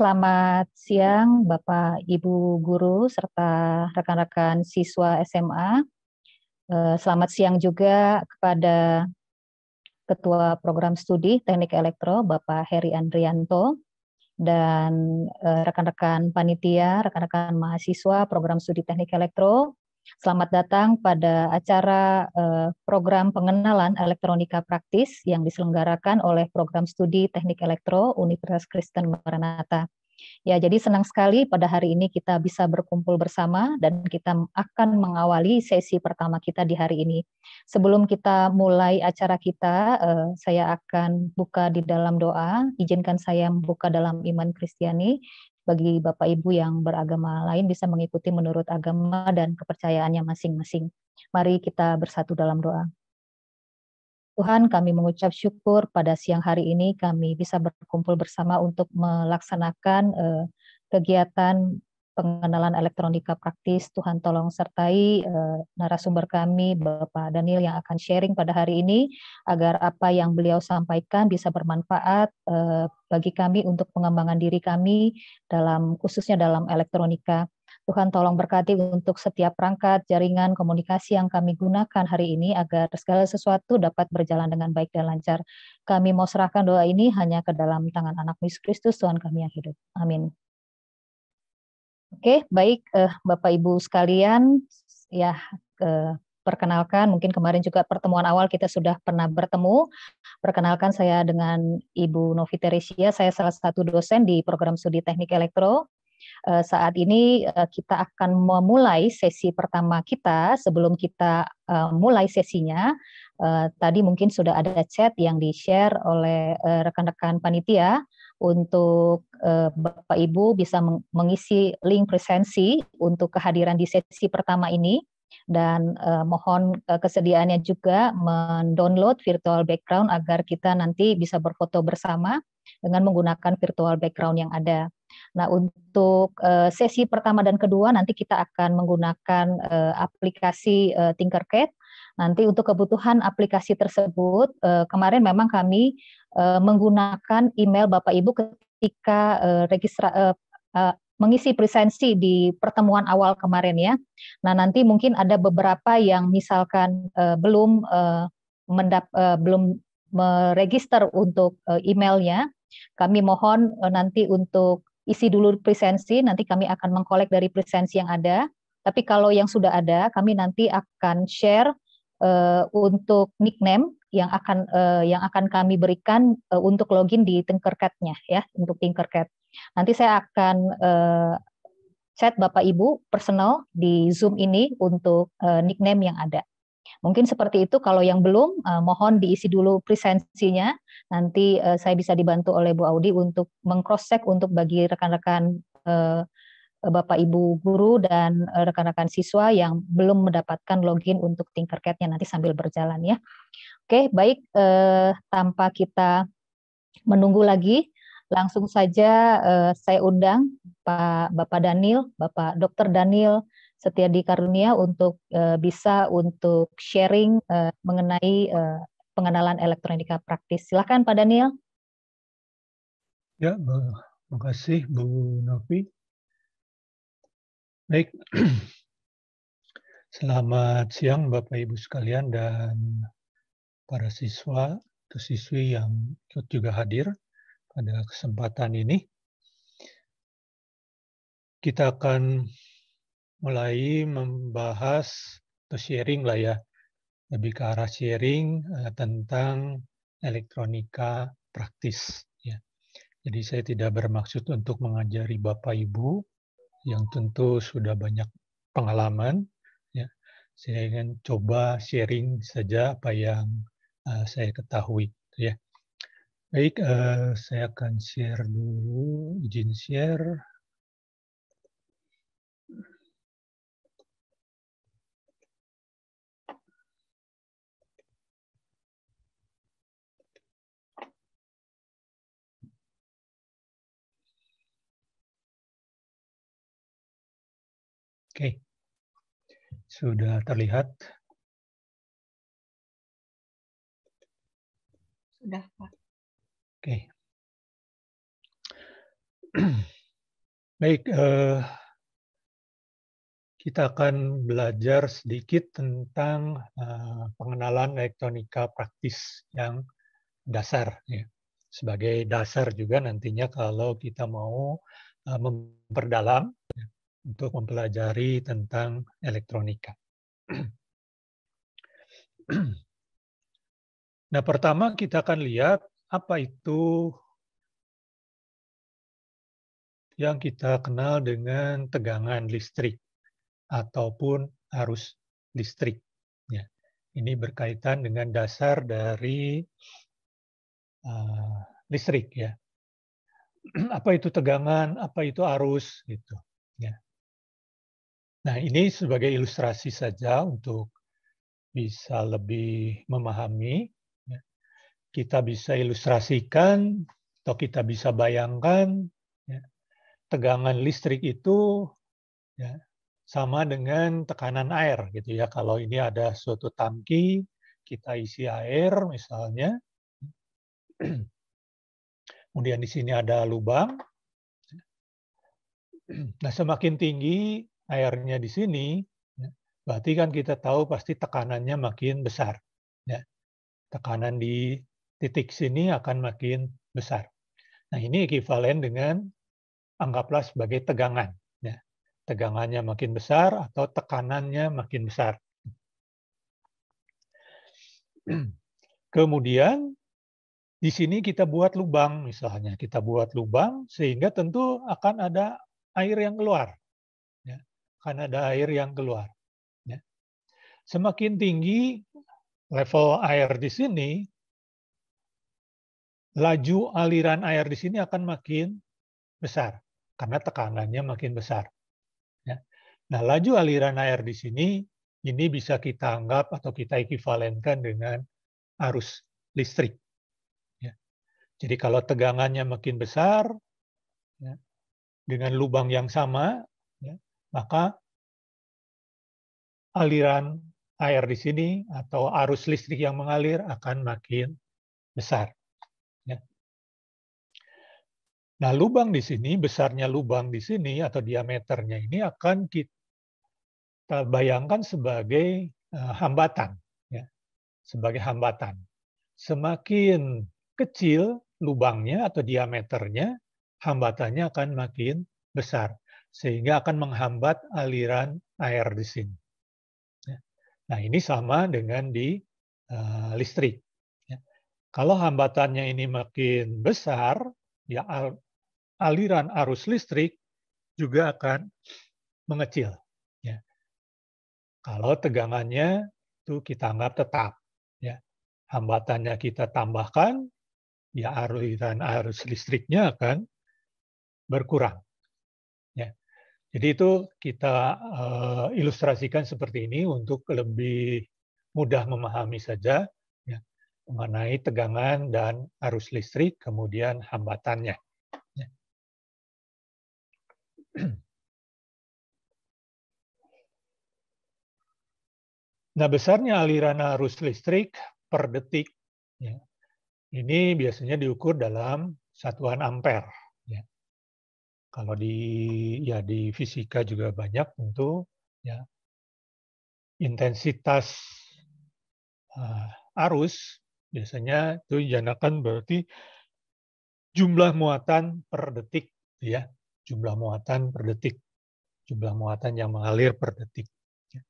selamat siang Bapak Ibu guru serta rekan-rekan siswa SMA. Eh, selamat siang juga kepada Ketua Program Studi Teknik Elektro Bapak Heri Andrianto dan eh, rekan-rekan panitia, rekan-rekan mahasiswa Program Studi Teknik Elektro Selamat datang pada acara eh, program pengenalan elektronika praktis yang diselenggarakan oleh program studi Teknik Elektro Universitas Kristen Maranatha. Ya, jadi senang sekali pada hari ini kita bisa berkumpul bersama dan kita akan mengawali sesi pertama kita di hari ini. Sebelum kita mulai acara kita, eh, saya akan buka di dalam doa. Izinkan saya membuka dalam iman Kristiani bagi Bapak Ibu yang beragama lain bisa mengikuti menurut agama dan kepercayaannya masing-masing. Mari kita bersatu dalam doa. Tuhan, kami mengucap syukur pada siang hari ini kami bisa berkumpul bersama untuk melaksanakan eh, kegiatan pengenalan elektronika praktis. Tuhan tolong sertai uh, narasumber kami Bapak Daniel yang akan sharing pada hari ini agar apa yang beliau sampaikan bisa bermanfaat uh, bagi kami untuk pengembangan diri kami dalam khususnya dalam elektronika. Tuhan tolong berkati untuk setiap perangkat jaringan komunikasi yang kami gunakan hari ini agar segala sesuatu dapat berjalan dengan baik dan lancar. Kami mau serahkan doa ini hanya ke dalam tangan anak Yesus Kristus Tuhan kami yang hidup. Amin. Oke, baik eh, Bapak Ibu sekalian, ya eh, perkenalkan mungkin kemarin juga pertemuan awal kita sudah pernah bertemu. Perkenalkan saya dengan Ibu Novi Teresia, saya salah satu dosen di program studi Teknik Elektro. Eh, saat ini eh, kita akan memulai sesi pertama kita. Sebelum kita eh, mulai sesinya, eh, tadi mungkin sudah ada chat yang di-share oleh eh, rekan-rekan eh, panitia untuk eh, Bapak Ibu bisa mengisi link presensi untuk kehadiran di sesi pertama ini dan eh, mohon eh, kesediaannya juga mendownload virtual background agar kita nanti bisa berfoto bersama dengan menggunakan virtual background yang ada. Nah, untuk eh, sesi pertama dan kedua nanti kita akan menggunakan eh, aplikasi eh, Tinkercad Nanti untuk kebutuhan aplikasi tersebut eh, kemarin memang kami eh, menggunakan email Bapak Ibu ketika eh, registra mengisi presensi di pertemuan awal kemarin ya. Nah nanti mungkin ada beberapa yang misalkan belum uh, mendap belum meregister untuk emailnya, kami mohon nanti untuk isi dulu presensi. Nanti kami akan mengkolek dari presensi yang ada. Tapi kalau yang sudah ada, kami nanti akan share uh, untuk nickname yang akan uh, yang akan kami berikan uh, untuk login di Tinkercad-nya ya untuk Tinkercad. Nanti saya akan uh, chat Bapak Ibu personal di Zoom ini untuk uh, nickname yang ada. Mungkin seperti itu kalau yang belum uh, mohon diisi dulu presensinya. Nanti uh, saya bisa dibantu oleh Bu Audi untuk mengcross check untuk bagi rekan-rekan Eh, Bapak Ibu guru dan eh, rekan-rekan siswa yang belum mendapatkan login untuk Tinkercad-nya nanti sambil berjalan ya. Oke, baik eh, tanpa kita menunggu lagi, langsung saja eh, saya undang Pak Bapak Daniel, Bapak Dr. Daniel Setiadi Karunia untuk eh, bisa untuk sharing eh, mengenai eh, pengenalan elektronika praktis. Silakan Pak Daniel. Ya, terima kasih Bu Novi. Baik, selamat siang Bapak Ibu sekalian dan para siswa atau siswi yang ikut juga hadir pada kesempatan ini. Kita akan mulai membahas atau sharing lah ya, lebih ke arah sharing eh, tentang elektronika praktis. Ya. Jadi saya tidak bermaksud untuk mengajari Bapak Ibu yang tentu sudah banyak pengalaman. Ya. Saya ingin coba sharing saja apa yang uh, saya ketahui. Ya. Baik, uh, saya akan share dulu, izin share. Oke, sudah terlihat? Sudah, Pak. Oke. Baik, uh, kita akan belajar sedikit tentang uh, pengenalan elektronika praktis yang dasar. Ya. Sebagai dasar juga nantinya kalau kita mau uh, memperdalam ya untuk mempelajari tentang elektronika. Nah, pertama kita akan lihat apa itu yang kita kenal dengan tegangan listrik ataupun arus listrik. Ya. ini berkaitan dengan dasar dari uh, listrik ya. apa itu tegangan, apa itu arus gitu. Ya. Nah, ini sebagai ilustrasi saja untuk bisa lebih memahami. Ya. Kita bisa ilustrasikan atau kita bisa bayangkan ya, tegangan listrik itu ya, sama dengan tekanan air gitu ya. Kalau ini ada suatu tangki, kita isi air misalnya. Kemudian di sini ada lubang. Nah, semakin tinggi airnya di sini, ya, berarti kan kita tahu pasti tekanannya makin besar. Ya. Tekanan di titik sini akan makin besar. Nah ini ekivalen dengan anggaplah sebagai tegangan. Ya. Tegangannya makin besar atau tekanannya makin besar. Kemudian di sini kita buat lubang misalnya, kita buat lubang sehingga tentu akan ada air yang keluar karena ada air yang keluar. Ya. Semakin tinggi level air di sini, laju aliran air di sini akan makin besar karena tekanannya makin besar. Ya. Nah, laju aliran air di sini ini bisa kita anggap atau kita ekivalenkan dengan arus listrik. Ya. Jadi kalau tegangannya makin besar ya, dengan lubang yang sama, maka aliran air di sini atau arus listrik yang mengalir akan makin besar. Ya. Nah, lubang di sini, besarnya lubang di sini atau diameternya ini akan kita bayangkan sebagai eh, hambatan. Ya. Sebagai hambatan. Semakin kecil lubangnya atau diameternya, hambatannya akan makin besar sehingga akan menghambat aliran air di sini. Ya. Nah, ini sama dengan di eh, listrik. Ya. Kalau hambatannya ini makin besar, ya aliran arus listrik juga akan mengecil. Ya. Kalau tegangannya itu kita anggap tetap. Hambatannya kita tambahkan, ya aliran arus listriknya akan berkurang. Jadi itu kita uh, ilustrasikan seperti ini untuk lebih mudah memahami saja ya, mengenai tegangan dan arus listrik, kemudian hambatannya. Ya. Nah, besarnya aliran arus listrik per detik. Ya. Ini biasanya diukur dalam satuan ampere. Kalau di ya di fisika juga banyak tentu ya intensitas uh, arus biasanya itu dijanakan berarti jumlah muatan per detik ya jumlah muatan per detik jumlah muatan yang mengalir per detik ya,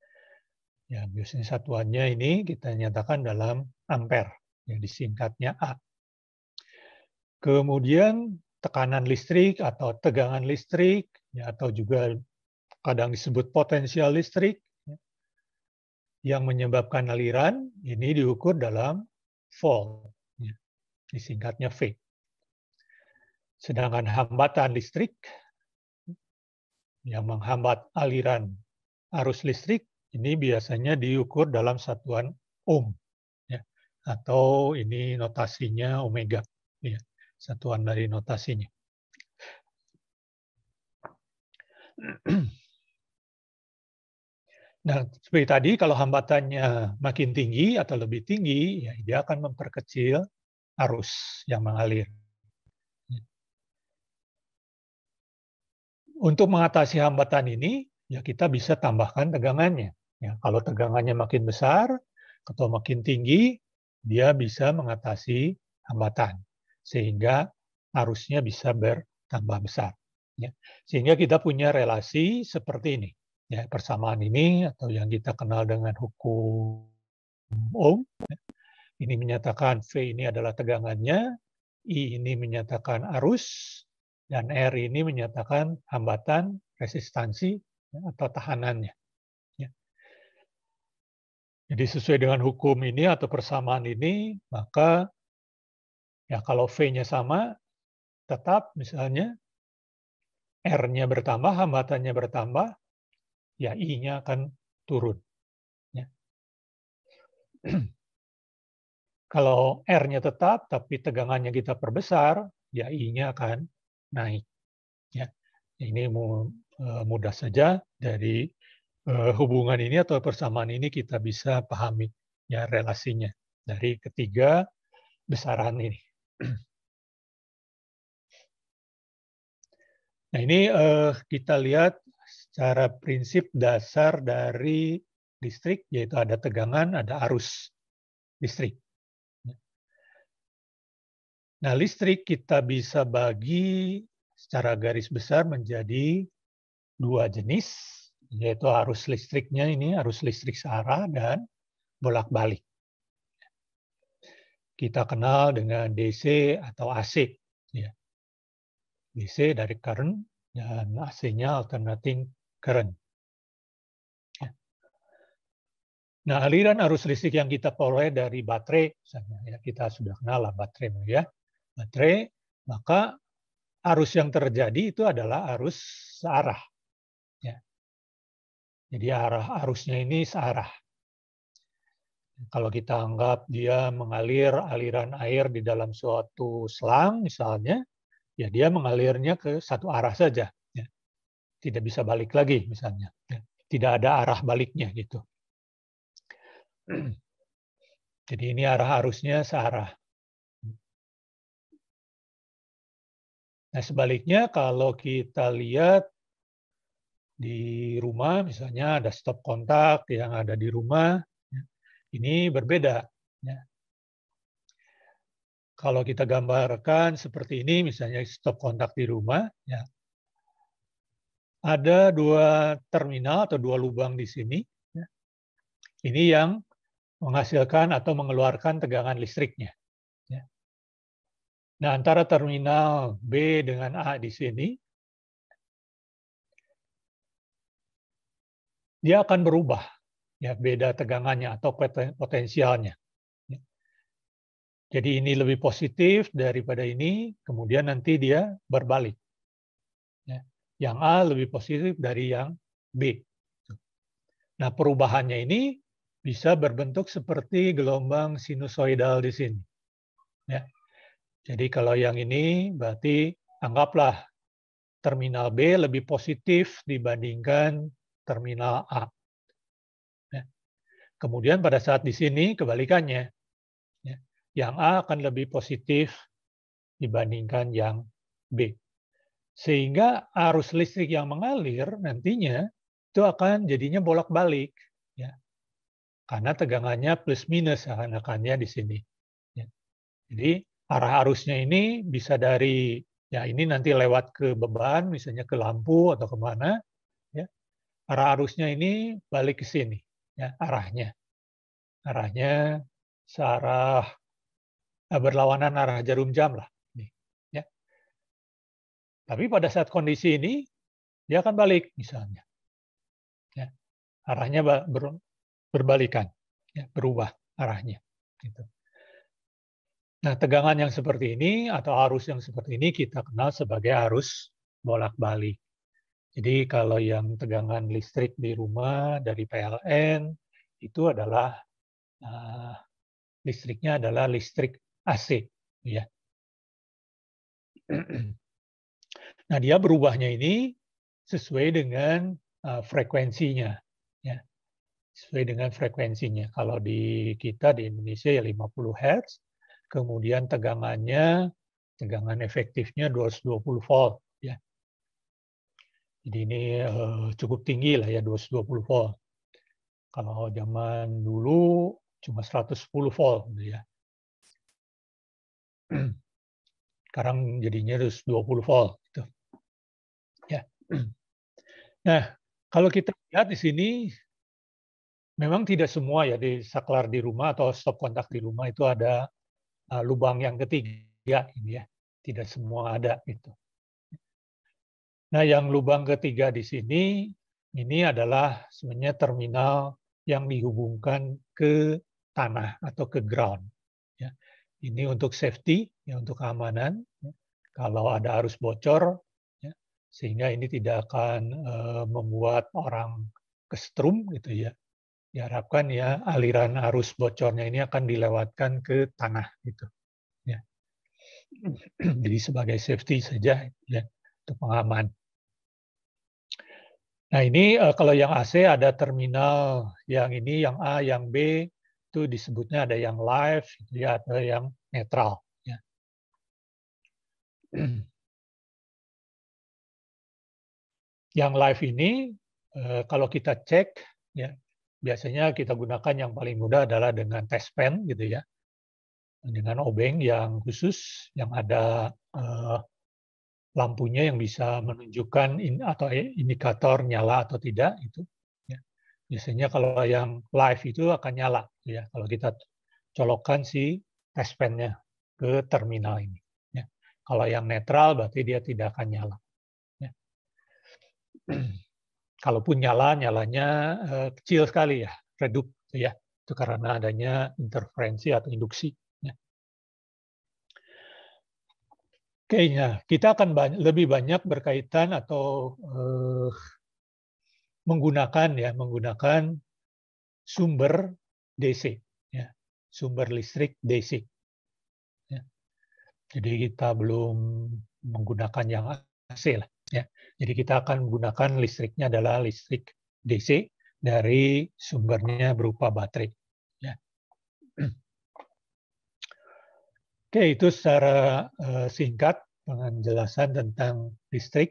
ya biasanya satuannya ini kita nyatakan dalam ampere yang disingkatnya A kemudian tekanan listrik atau tegangan listrik ya, atau juga kadang disebut potensial listrik ya, yang menyebabkan aliran ini diukur dalam volt, ya, disingkatnya V. Sedangkan hambatan listrik yang menghambat aliran arus listrik ini biasanya diukur dalam satuan ohm ya, atau ini notasinya omega satuan dari notasinya. Nah, seperti tadi, kalau hambatannya makin tinggi atau lebih tinggi, ya dia akan memperkecil arus yang mengalir. Untuk mengatasi hambatan ini, ya kita bisa tambahkan tegangannya. Ya, kalau tegangannya makin besar atau makin tinggi, dia bisa mengatasi hambatan sehingga arusnya bisa bertambah besar. Ya. Sehingga kita punya relasi seperti ini. Ya, persamaan ini atau yang kita kenal dengan hukum Ohm. Ya. Ini menyatakan V ini adalah tegangannya, I ini menyatakan arus, dan R ini menyatakan hambatan, resistansi, ya, atau tahanannya. Ya. Jadi sesuai dengan hukum ini atau persamaan ini, maka Ya, kalau V-nya sama, tetap misalnya R-nya bertambah, hambatannya bertambah, ya I-nya akan turun. Ya. kalau R-nya tetap, tapi tegangannya kita perbesar, ya I-nya akan naik. Ya. Ini eh, mudah saja dari eh, hubungan ini atau persamaan ini kita bisa pahami ya relasinya dari ketiga besaran ini. Nah ini eh, kita lihat secara prinsip dasar dari listrik, yaitu ada tegangan, ada arus listrik. Nah listrik kita bisa bagi secara garis besar menjadi dua jenis, yaitu arus listriknya ini, arus listrik searah dan bolak-balik kita kenal dengan DC atau AC. Ya. DC dari current dan AC-nya alternating current. Ya. Nah, aliran arus listrik yang kita peroleh dari baterai, misalnya ya, kita sudah kenal lah baterai, ya. baterai, maka arus yang terjadi itu adalah arus searah. Ya. Jadi arah arusnya ini searah. Kalau kita anggap dia mengalir aliran air di dalam suatu selang misalnya, ya dia mengalirnya ke satu arah saja. Ya. Tidak bisa balik lagi misalnya. Ya. Tidak ada arah baliknya gitu. Jadi ini arah arusnya searah. Nah sebaliknya kalau kita lihat di rumah misalnya ada stop kontak yang ada di rumah ini berbeda. Ya. Kalau kita gambarkan seperti ini, misalnya stop kontak di rumah, ya. ada dua terminal atau dua lubang di sini. Ya. Ini yang menghasilkan atau mengeluarkan tegangan listriknya. Ya. Nah, antara terminal B dengan A di sini, dia akan berubah ya beda tegangannya atau potensialnya. Ya. Jadi ini lebih positif daripada ini, kemudian nanti dia berbalik. Ya. Yang A lebih positif dari yang B. Nah perubahannya ini bisa berbentuk seperti gelombang sinusoidal di sini. Ya. Jadi kalau yang ini berarti anggaplah terminal B lebih positif dibandingkan terminal A. Kemudian pada saat di sini kebalikannya. Ya, yang A akan lebih positif dibandingkan yang B. Sehingga arus listrik yang mengalir nantinya itu akan jadinya bolak-balik. Ya. Karena tegangannya plus minus akan-akannya di sini. Ya. Jadi arah arusnya ini bisa dari ya ini nanti lewat ke beban, misalnya ke lampu atau kemana. Ya. Arah arusnya ini balik ke sini ya, arahnya. Arahnya searah eh, berlawanan arah jarum jam lah. ya. Tapi pada saat kondisi ini, dia akan balik misalnya. Ya. Arahnya ber, berbalikan, ya, berubah arahnya. Gitu. Nah, tegangan yang seperti ini atau arus yang seperti ini kita kenal sebagai arus bolak-balik. Jadi kalau yang tegangan listrik di rumah dari PLN itu adalah uh, listriknya adalah listrik AC, ya. Nah dia berubahnya ini sesuai dengan uh, frekuensinya, ya. Sesuai dengan frekuensinya. Kalau di kita di Indonesia ya 50 Hz, kemudian tegangannya tegangan efektifnya 220 volt jadi ini eh, cukup tinggi lah ya 220 volt. Kalau zaman dulu cuma 110 volt gitu ya. Sekarang jadinya harus 20 volt gitu. Ya. Nah, kalau kita lihat di sini memang tidak semua ya di saklar di rumah atau stop kontak di rumah itu ada eh, lubang yang ketiga ini ya tidak semua ada itu Nah, yang lubang ketiga di sini ini adalah sebenarnya terminal yang dihubungkan ke tanah atau ke ground. Ya. Ini untuk safety, ya, untuk keamanan. Ya. Kalau ada arus bocor, ya, sehingga ini tidak akan e, membuat orang kestrum gitu ya. Diharapkan ya aliran arus bocornya ini akan dilewatkan ke tanah gitu. Ya. Jadi sebagai safety saja ya, untuk pengaman. Nah ini uh, kalau yang AC ada terminal, yang ini yang A, yang B itu disebutnya ada yang live, dia ada yang netral. Ya. yang live ini uh, kalau kita cek, ya biasanya kita gunakan yang paling mudah adalah dengan test pen gitu ya, dengan obeng yang khusus yang ada uh, lampunya yang bisa menunjukkan in, atau indikator nyala atau tidak itu ya. biasanya kalau yang live itu akan nyala gitu ya kalau kita colokkan si test pen nya ke terminal ini ya. kalau yang netral berarti dia tidak akan nyala ya. kalaupun nyala nyalanya eh, kecil sekali ya redup gitu ya itu karena adanya interferensi atau induksi kayaknya kita akan banyak, lebih banyak berkaitan atau uh, menggunakan ya menggunakan sumber DC ya sumber listrik DC ya. jadi kita belum menggunakan yang AC lah ya jadi kita akan menggunakan listriknya adalah listrik DC dari sumbernya berupa baterai ya Oke, itu secara eh, singkat penjelasan tentang listrik.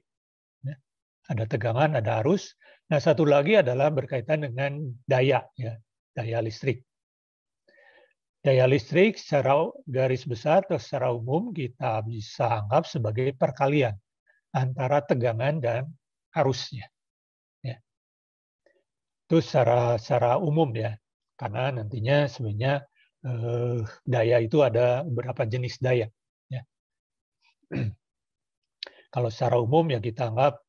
Ya. Ada tegangan, ada arus. Nah, satu lagi adalah berkaitan dengan daya, ya, daya listrik. Daya listrik secara garis besar atau secara umum kita bisa anggap sebagai perkalian antara tegangan dan arusnya. Ya. Itu secara, secara umum ya, karena nantinya sebenarnya eh, daya itu ada beberapa jenis daya. Ya. Kalau secara umum ya kita anggap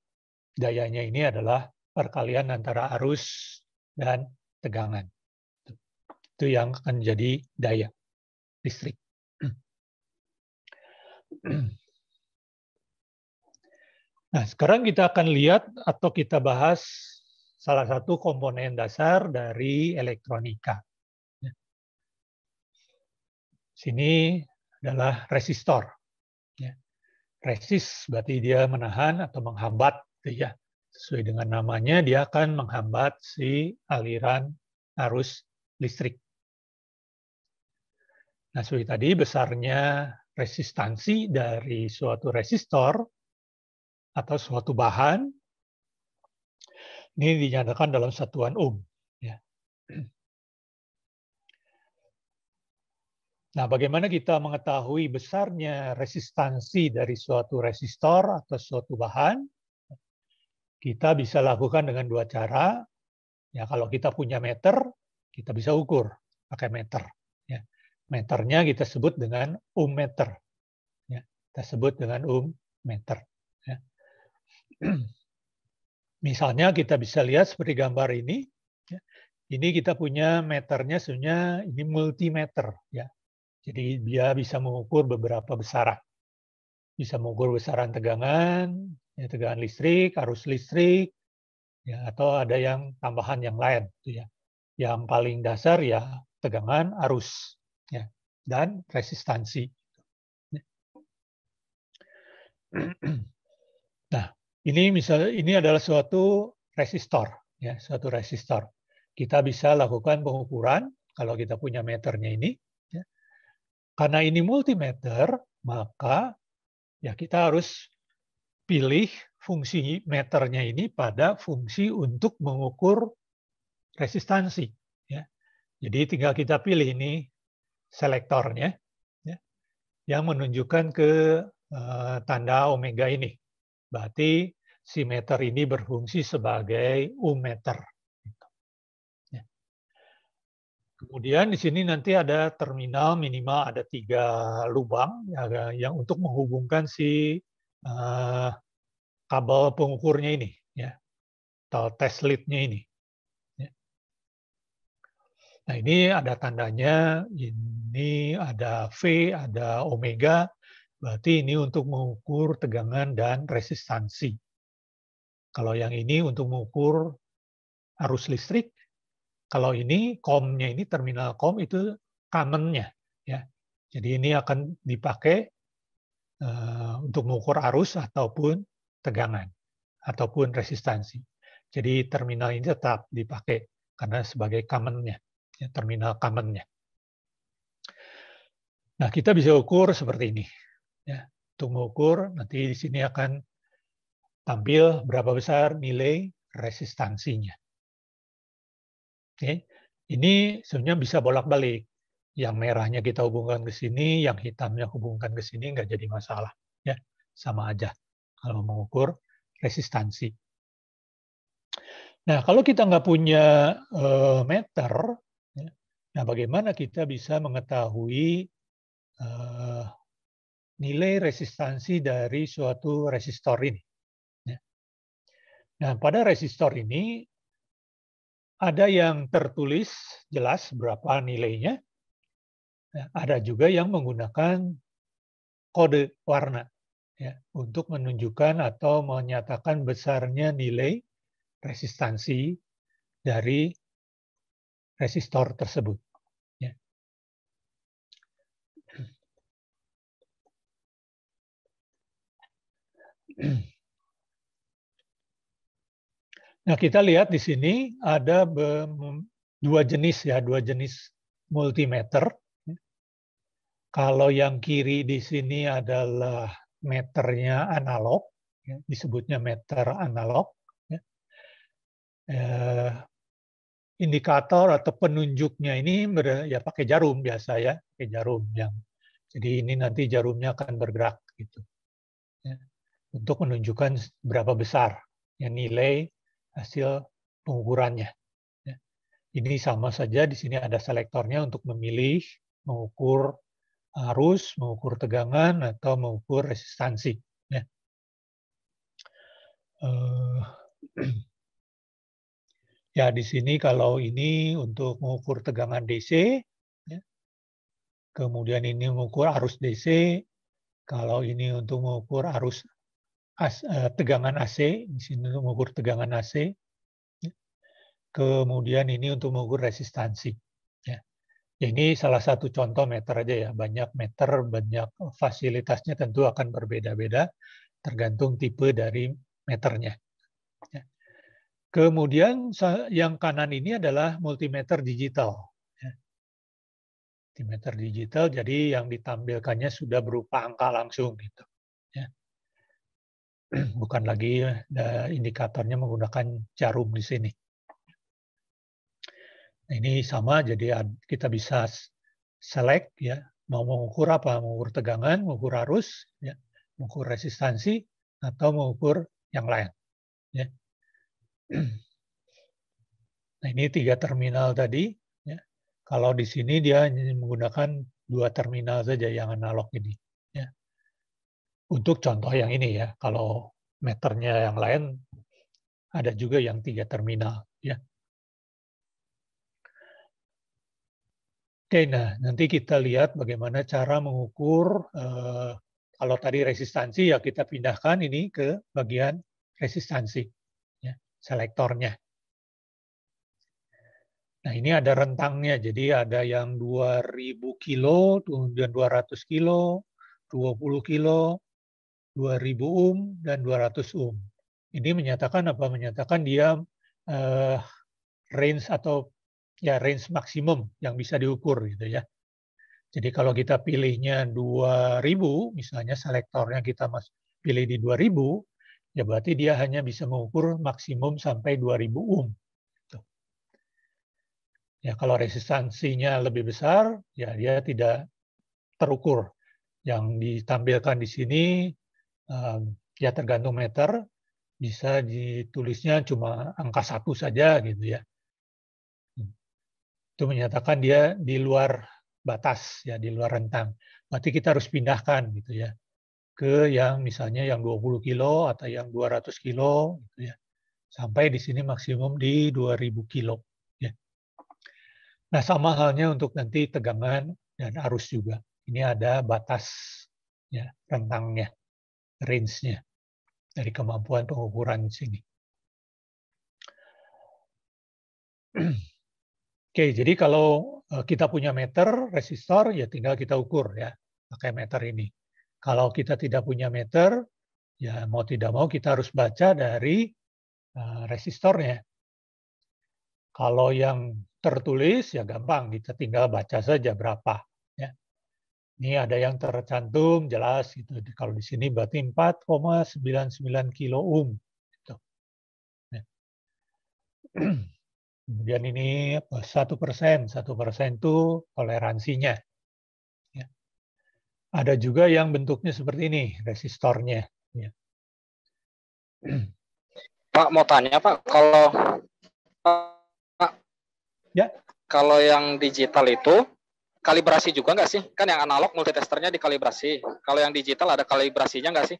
dayanya ini adalah perkalian antara arus dan tegangan. Itu yang akan jadi daya listrik. Nah, sekarang kita akan lihat atau kita bahas salah satu komponen dasar dari elektronika sini adalah resistor. Ya. Resist berarti dia menahan atau menghambat, gitu ya. Sesuai dengan namanya, dia akan menghambat si aliran arus listrik. Nah, seperti tadi besarnya resistansi dari suatu resistor atau suatu bahan ini dinyatakan dalam satuan ohm. Ya. Nah, bagaimana kita mengetahui besarnya resistansi dari suatu resistor atau suatu bahan? Kita bisa lakukan dengan dua cara. Ya, kalau kita punya meter, kita bisa ukur pakai meter. Ya, meternya kita sebut dengan ohm meter Ya, kita sebut dengan meter. Ya. Misalnya kita bisa lihat seperti gambar ini. Ya. Ini kita punya meternya sebenarnya ini multimeter. Ya, jadi dia bisa mengukur beberapa besaran. Bisa mengukur besaran tegangan, ya, tegangan listrik, arus listrik, ya, atau ada yang tambahan yang lain. Gitu ya. Yang paling dasar ya tegangan arus ya, dan resistansi. Nah, ini misal ini adalah suatu resistor, ya, suatu resistor. Kita bisa lakukan pengukuran kalau kita punya meternya ini karena ini multimeter, maka ya kita harus pilih fungsi meternya ini pada fungsi untuk mengukur resistansi. Ya. Jadi tinggal kita pilih ini selektornya ya, yang menunjukkan ke uh, tanda omega ini. Berarti si meter ini berfungsi sebagai ohm meter. Kemudian di sini nanti ada terminal minimal ada tiga lubang ya, yang untuk menghubungkan si uh, kabel pengukurnya ini, ya, atau test nya ini. Ya. Nah ini ada tandanya, ini ada V, ada omega, berarti ini untuk mengukur tegangan dan resistansi. Kalau yang ini untuk mengukur arus listrik, kalau ini com-nya ini terminal com itu common-nya ya. Jadi ini akan dipakai uh, untuk mengukur arus ataupun tegangan ataupun resistansi. Jadi terminal ini tetap dipakai karena sebagai common-nya, ya, terminal common-nya. Nah, kita bisa ukur seperti ini. Ya, untuk mengukur nanti di sini akan tampil berapa besar nilai resistansinya. Ini sebenarnya bisa bolak-balik. Yang merahnya kita hubungkan ke sini, yang hitamnya hubungkan ke sini, nggak jadi masalah. Ya, sama aja kalau mengukur resistansi. Nah, kalau kita nggak punya uh, meter, ya, nah bagaimana kita bisa mengetahui uh, nilai resistansi dari suatu resistor ini? Ya. Nah, pada resistor ini ada yang tertulis jelas berapa nilainya. Ya, ada juga yang menggunakan kode warna ya, untuk menunjukkan atau menyatakan besarnya nilai resistansi dari resistor tersebut. Ya. Nah, kita lihat di sini ada dua jenis ya, dua jenis multimeter. Kalau yang kiri di sini adalah meternya analog, ya, disebutnya meter analog. Ya. Eh, indikator atau penunjuknya ini ya pakai jarum biasa ya, pakai jarum yang jadi ini nanti jarumnya akan bergerak gitu ya, untuk menunjukkan berapa besar ya, nilai hasil pengukurannya. Ya. Ini sama saja di sini ada selektornya untuk memilih, mengukur arus, mengukur tegangan, atau mengukur resistansi. Ya. Eh, ya di sini kalau ini untuk mengukur tegangan DC, ya. kemudian ini mengukur arus DC, kalau ini untuk mengukur arus as, eh, tegangan AC, di sini untuk mengukur tegangan AC. Kemudian ini untuk mengukur resistansi. Ya. Ini salah satu contoh meter aja ya, banyak meter, banyak fasilitasnya tentu akan berbeda-beda tergantung tipe dari meternya. Ya. Kemudian yang kanan ini adalah multimeter digital. Ya. Multimeter digital, jadi yang ditampilkannya sudah berupa angka langsung gitu bukan lagi eh, indikatornya menggunakan jarum di sini. Nah, ini sama, jadi kita bisa select ya, mau mengukur apa, mengukur tegangan, mengukur arus, ya, mengukur resistansi, atau mengukur yang lain. Ya. Nah, ini tiga terminal tadi. Ya. Kalau di sini dia menggunakan dua terminal saja yang analog ini. Untuk contoh yang ini ya, kalau meternya yang lain ada juga yang tiga terminal ya. Oke, nah nanti kita lihat bagaimana cara mengukur eh, kalau tadi resistansi ya kita pindahkan ini ke bagian resistansi ya, selektornya. Nah ini ada rentangnya, jadi ada yang 2000 kilo, kemudian 200 kilo, 20 kilo, 2000 ohm um dan 200 ohm. Um. Ini menyatakan apa? Menyatakan dia uh, range atau ya range maksimum yang bisa diukur gitu ya. Jadi kalau kita pilihnya 2000, misalnya selektornya kita mas pilih di 2000, ya berarti dia hanya bisa mengukur maksimum sampai 2000 ohm. Um. Ya kalau resistansinya lebih besar, ya dia tidak terukur. Yang ditampilkan di sini ya tergantung meter bisa ditulisnya cuma angka satu saja gitu ya itu menyatakan dia di luar batas ya di luar rentang berarti kita harus pindahkan gitu ya ke yang misalnya yang 20 kilo atau yang 200 kilo gitu ya sampai di sini maksimum di 2000 kilo ya nah sama halnya untuk nanti tegangan dan arus juga ini ada batas ya rentangnya range-nya dari kemampuan pengukuran di sini. Oke, jadi kalau eh, kita punya meter resistor, ya tinggal kita ukur ya pakai meter ini. Kalau kita tidak punya meter, ya mau tidak mau kita harus baca dari eh, resistornya. Kalau yang tertulis ya gampang, kita tinggal baca saja berapa. Ini ada yang tercantum jelas gitu. Kalau di sini berarti 4,99 kilo ohm. Gitu. Kemudian ini satu persen, satu persen itu toleransinya. Ya. Ada juga yang bentuknya seperti ini resistornya. Ya. Pak mau tanya Pak, kalau Pak, ya. kalau yang digital itu kalibrasi juga nggak sih? Kan yang analog multitesternya dikalibrasi. Kalau yang digital ada kalibrasinya nggak sih?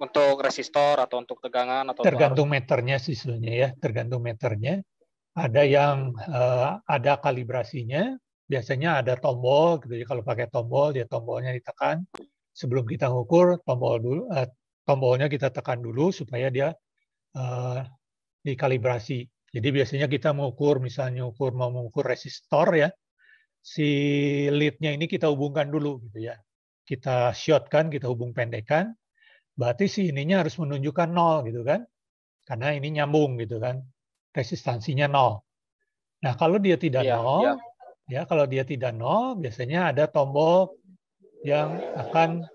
Untuk resistor atau untuk tegangan atau tergantung apa? meternya sih sebenarnya ya, tergantung meternya. Ada yang uh, ada kalibrasinya, biasanya ada tombol gitu. Jadi ya. kalau pakai tombol, dia tombolnya ditekan. Sebelum kita ngukur, tombol dulu uh, tombolnya kita tekan dulu supaya dia uh, dikalibrasi. Jadi biasanya kita mengukur, misalnya ukur mau mengukur resistor ya, si leadnya ini kita hubungkan dulu gitu ya. Kita shotkan, kita hubung pendekkan berarti si ininya harus menunjukkan nol gitu kan. Karena ini nyambung gitu kan. Resistansinya nol. Nah, kalau dia tidak ya, nol, ya. ya kalau dia tidak nol, biasanya ada tombol yang akan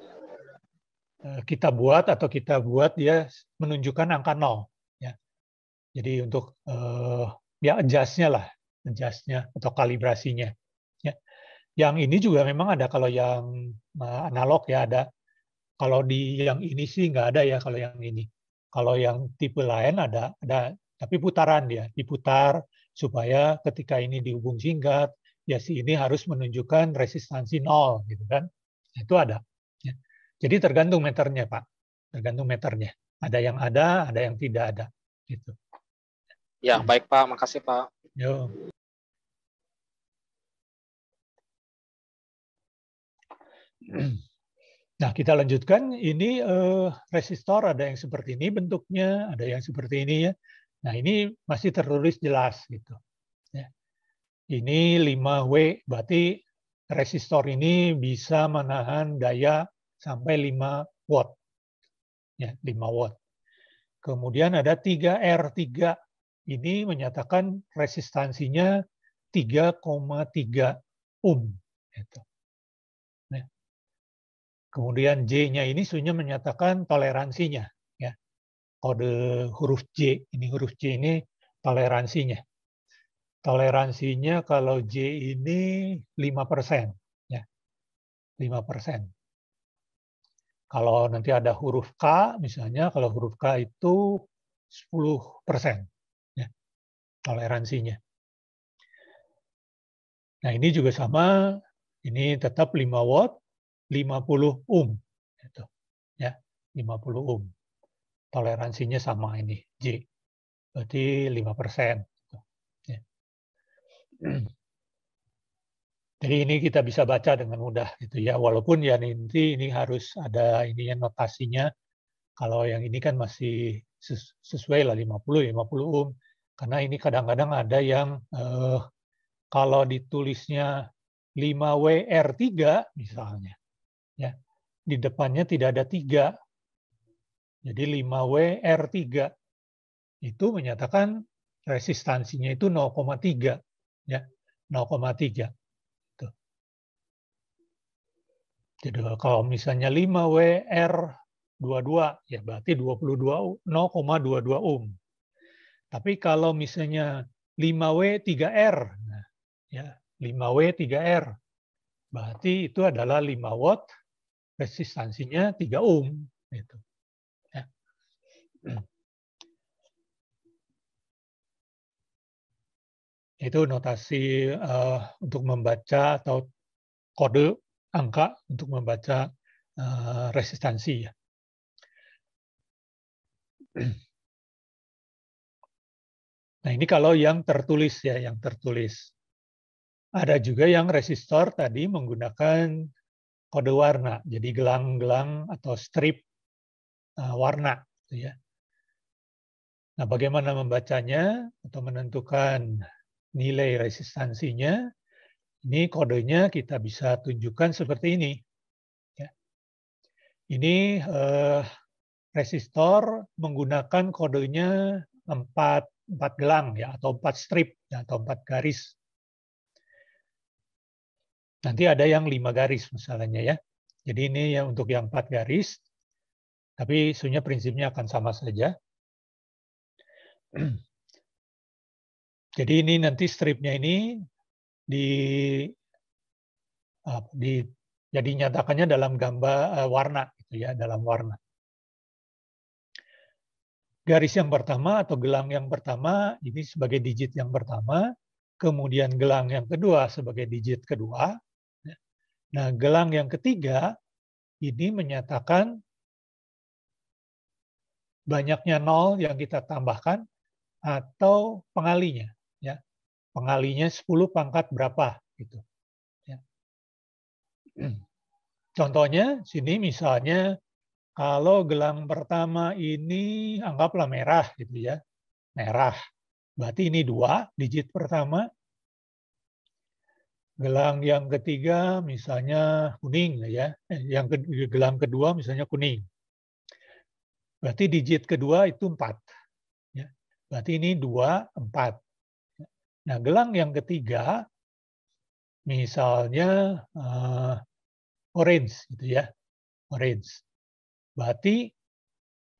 eh, kita buat atau kita buat dia menunjukkan angka nol. Ya. Jadi untuk uh, ya adjustnya lah, adjustnya atau kalibrasinya yang ini juga memang ada kalau yang eh, analog ya ada kalau di yang ini sih nggak ada ya kalau yang ini kalau yang tipe lain ada ada tapi putaran dia diputar supaya ketika ini dihubung singkat ya si ini harus menunjukkan resistansi nol gitu kan itu ada ya. jadi tergantung meternya pak tergantung meternya ada yang ada ada yang tidak ada gitu ya, ya. baik pak makasih pak Yo. Nah, kita lanjutkan. Ini eh, resistor ada yang seperti ini bentuknya, ada yang seperti ini ya. Nah, ini masih tertulis jelas gitu. Ya. Ini 5W, berarti resistor ini bisa menahan daya sampai 5 watt. Ya, 5 watt. Kemudian ada 3R3. Ini menyatakan resistansinya 3,3 ohm. Gitu. Kemudian J-nya ini sebenarnya menyatakan toleransinya. Ya. Kode huruf J, ini huruf J ini toleransinya. Toleransinya kalau J ini 5%. Ya. 5%. Kalau nanti ada huruf K, misalnya kalau huruf K itu 10% ya, toleransinya. Nah ini juga sama, ini tetap 5 watt, 50 ohm. Itu. Ya, 50 ohm. Toleransinya sama ini, J. Berarti 5 persen. Gitu, ya. Jadi ini kita bisa baca dengan mudah gitu ya, walaupun ya nanti ini harus ada ininya notasinya. Kalau yang ini kan masih sesuai lah 50 50 ohm karena ini kadang-kadang ada yang eh, kalau ditulisnya 5WR3 misalnya Ya, di depannya tidak ada tiga. Jadi 5W R3 itu menyatakan resistansinya itu 0,3 ya 0,3 Jadi kalau misalnya 5W R22 ya berarti 22 0,22 ohm. Tapi kalau misalnya 5W 3R nah, ya 5W 3R berarti itu adalah 5 watt resistansinya 3 ohm. Gitu. Ya. Itu notasi uh, untuk membaca atau kode angka untuk membaca uh, resistansi. Ya. Nah ini kalau yang tertulis ya, yang tertulis. Ada juga yang resistor tadi menggunakan kode warna, jadi gelang-gelang atau strip eh, warna. Gitu ya. Nah, bagaimana membacanya atau menentukan nilai resistansinya? Ini kodenya kita bisa tunjukkan seperti ini. Ya. Ini eh, resistor menggunakan kodenya empat empat gelang ya atau empat strip ya, atau empat garis. Nanti ada yang lima garis misalnya ya. Jadi ini ya untuk yang empat garis, tapi sebenarnya prinsipnya akan sama saja. Jadi ini nanti stripnya ini di di jadi nyatakannya dalam gambar eh, warna gitu ya, dalam warna. Garis yang pertama atau gelang yang pertama ini sebagai digit yang pertama, kemudian gelang yang kedua sebagai digit kedua, Nah, gelang yang ketiga ini menyatakan banyaknya nol yang kita tambahkan atau pengalinya, ya. Pengalinya 10 pangkat berapa gitu. Ya. Contohnya sini misalnya kalau gelang pertama ini anggaplah merah gitu ya. Merah. Berarti ini dua digit pertama Gelang yang ketiga misalnya kuning ya. Yang ke, gelang kedua misalnya kuning. Berarti digit kedua itu empat Ya. Berarti ini dua empat Nah, gelang yang ketiga misalnya uh, orange gitu ya. Orange. Berarti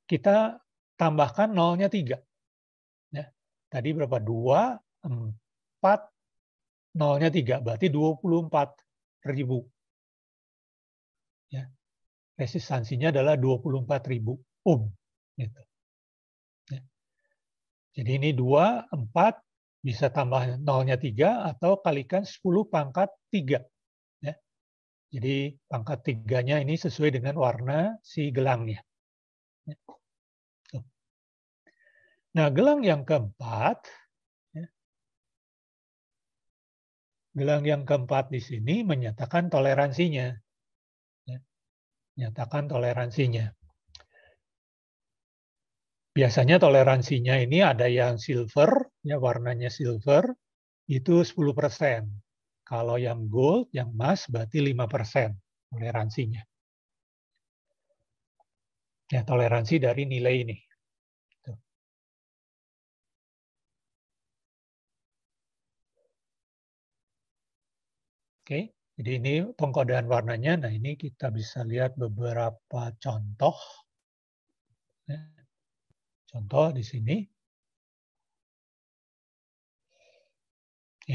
kita tambahkan nolnya tiga Ya. Tadi berapa? dua empat nolnya 3, berarti 24 ribu. Ya. Resistansinya adalah 24 ribu ohm. Gitu. Ya. Jadi ini 2, 4, bisa tambah nolnya 3, atau kalikan 10 pangkat 3. Ya. Jadi pangkat 3-nya ini sesuai dengan warna si gelangnya. Ya. Nah, gelang yang keempat Gelang yang keempat di sini menyatakan toleransinya. Ya. Nyatakan toleransinya. Biasanya toleransinya ini ada yang silver, ya warnanya silver, itu 10%. Kalau yang gold, yang emas, berarti 5% toleransinya. Ya, toleransi dari nilai ini. Oke, jadi ini pengkodean warnanya. Nah ini kita bisa lihat beberapa contoh. Ya, contoh di sini.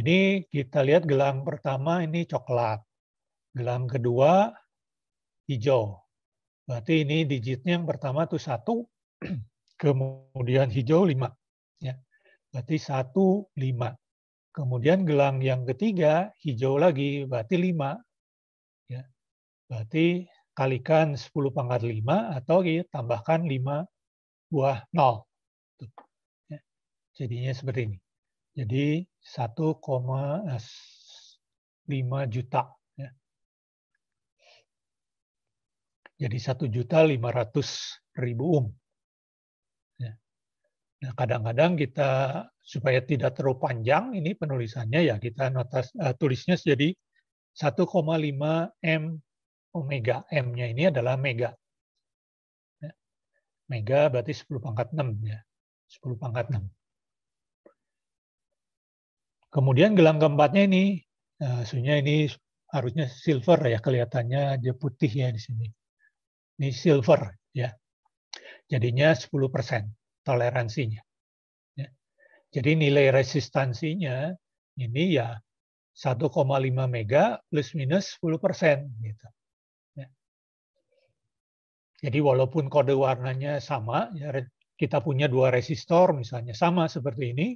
Ini kita lihat gelang pertama ini coklat. Gelang kedua hijau. Berarti ini digitnya yang pertama itu satu, kemudian hijau lima. Ya, berarti satu lima. Kemudian gelang yang ketiga hijau lagi berarti 5. Ya. Berarti kalikan 10 pangkat 5 atau ya, tambahkan 5 buah 0. Tuh. Ya. Jadinya seperti ini. Jadi 1,5 eh, juta. Ya. Jadi 1 juta 500 ribu um. Nah, kadang-kadang kita supaya tidak terlalu panjang ini penulisannya ya kita notas uh, tulisnya jadi 1,5 m omega. M-nya ini adalah mega. Ya. Mega berarti 10 pangkat 6 ya. 10 pangkat 6. Kemudian gelang keempatnya ini, eh, sunya ini harusnya silver ya kelihatannya dia putih ya di sini. Ini silver ya. Jadinya 10 persen toleransinya. Ya. Jadi nilai resistansinya ini ya 1,5 mega plus minus 10 persen. Gitu. Ya. Jadi walaupun kode warnanya sama, ya, kita punya dua resistor misalnya sama seperti ini,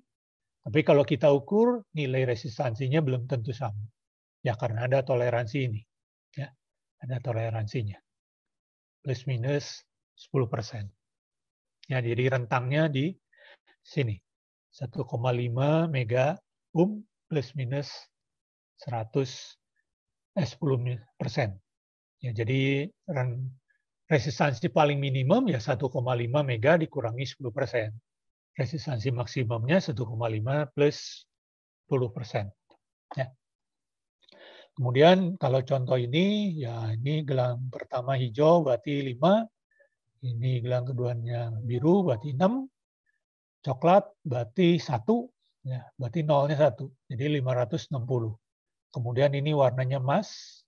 tapi kalau kita ukur nilai resistansinya belum tentu sama. Ya karena ada toleransi ini. Ya, ada toleransinya. Plus minus 10 persen ya Jadi rentangnya di sini. 1,5 mega ohm plus minus 100 eh, 10 persen. Ya, jadi resistansi paling minimum ya 1,5 mega dikurangi 10 persen. Resistansi maksimumnya 1,5 plus 10 persen. Ya. Kemudian kalau contoh ini, ya ini gelang pertama hijau berarti 5, ini gelang keduanya biru, berarti 6. Coklat, berarti 1. Ya, berarti nolnya 1. Jadi 560. Kemudian ini warnanya emas.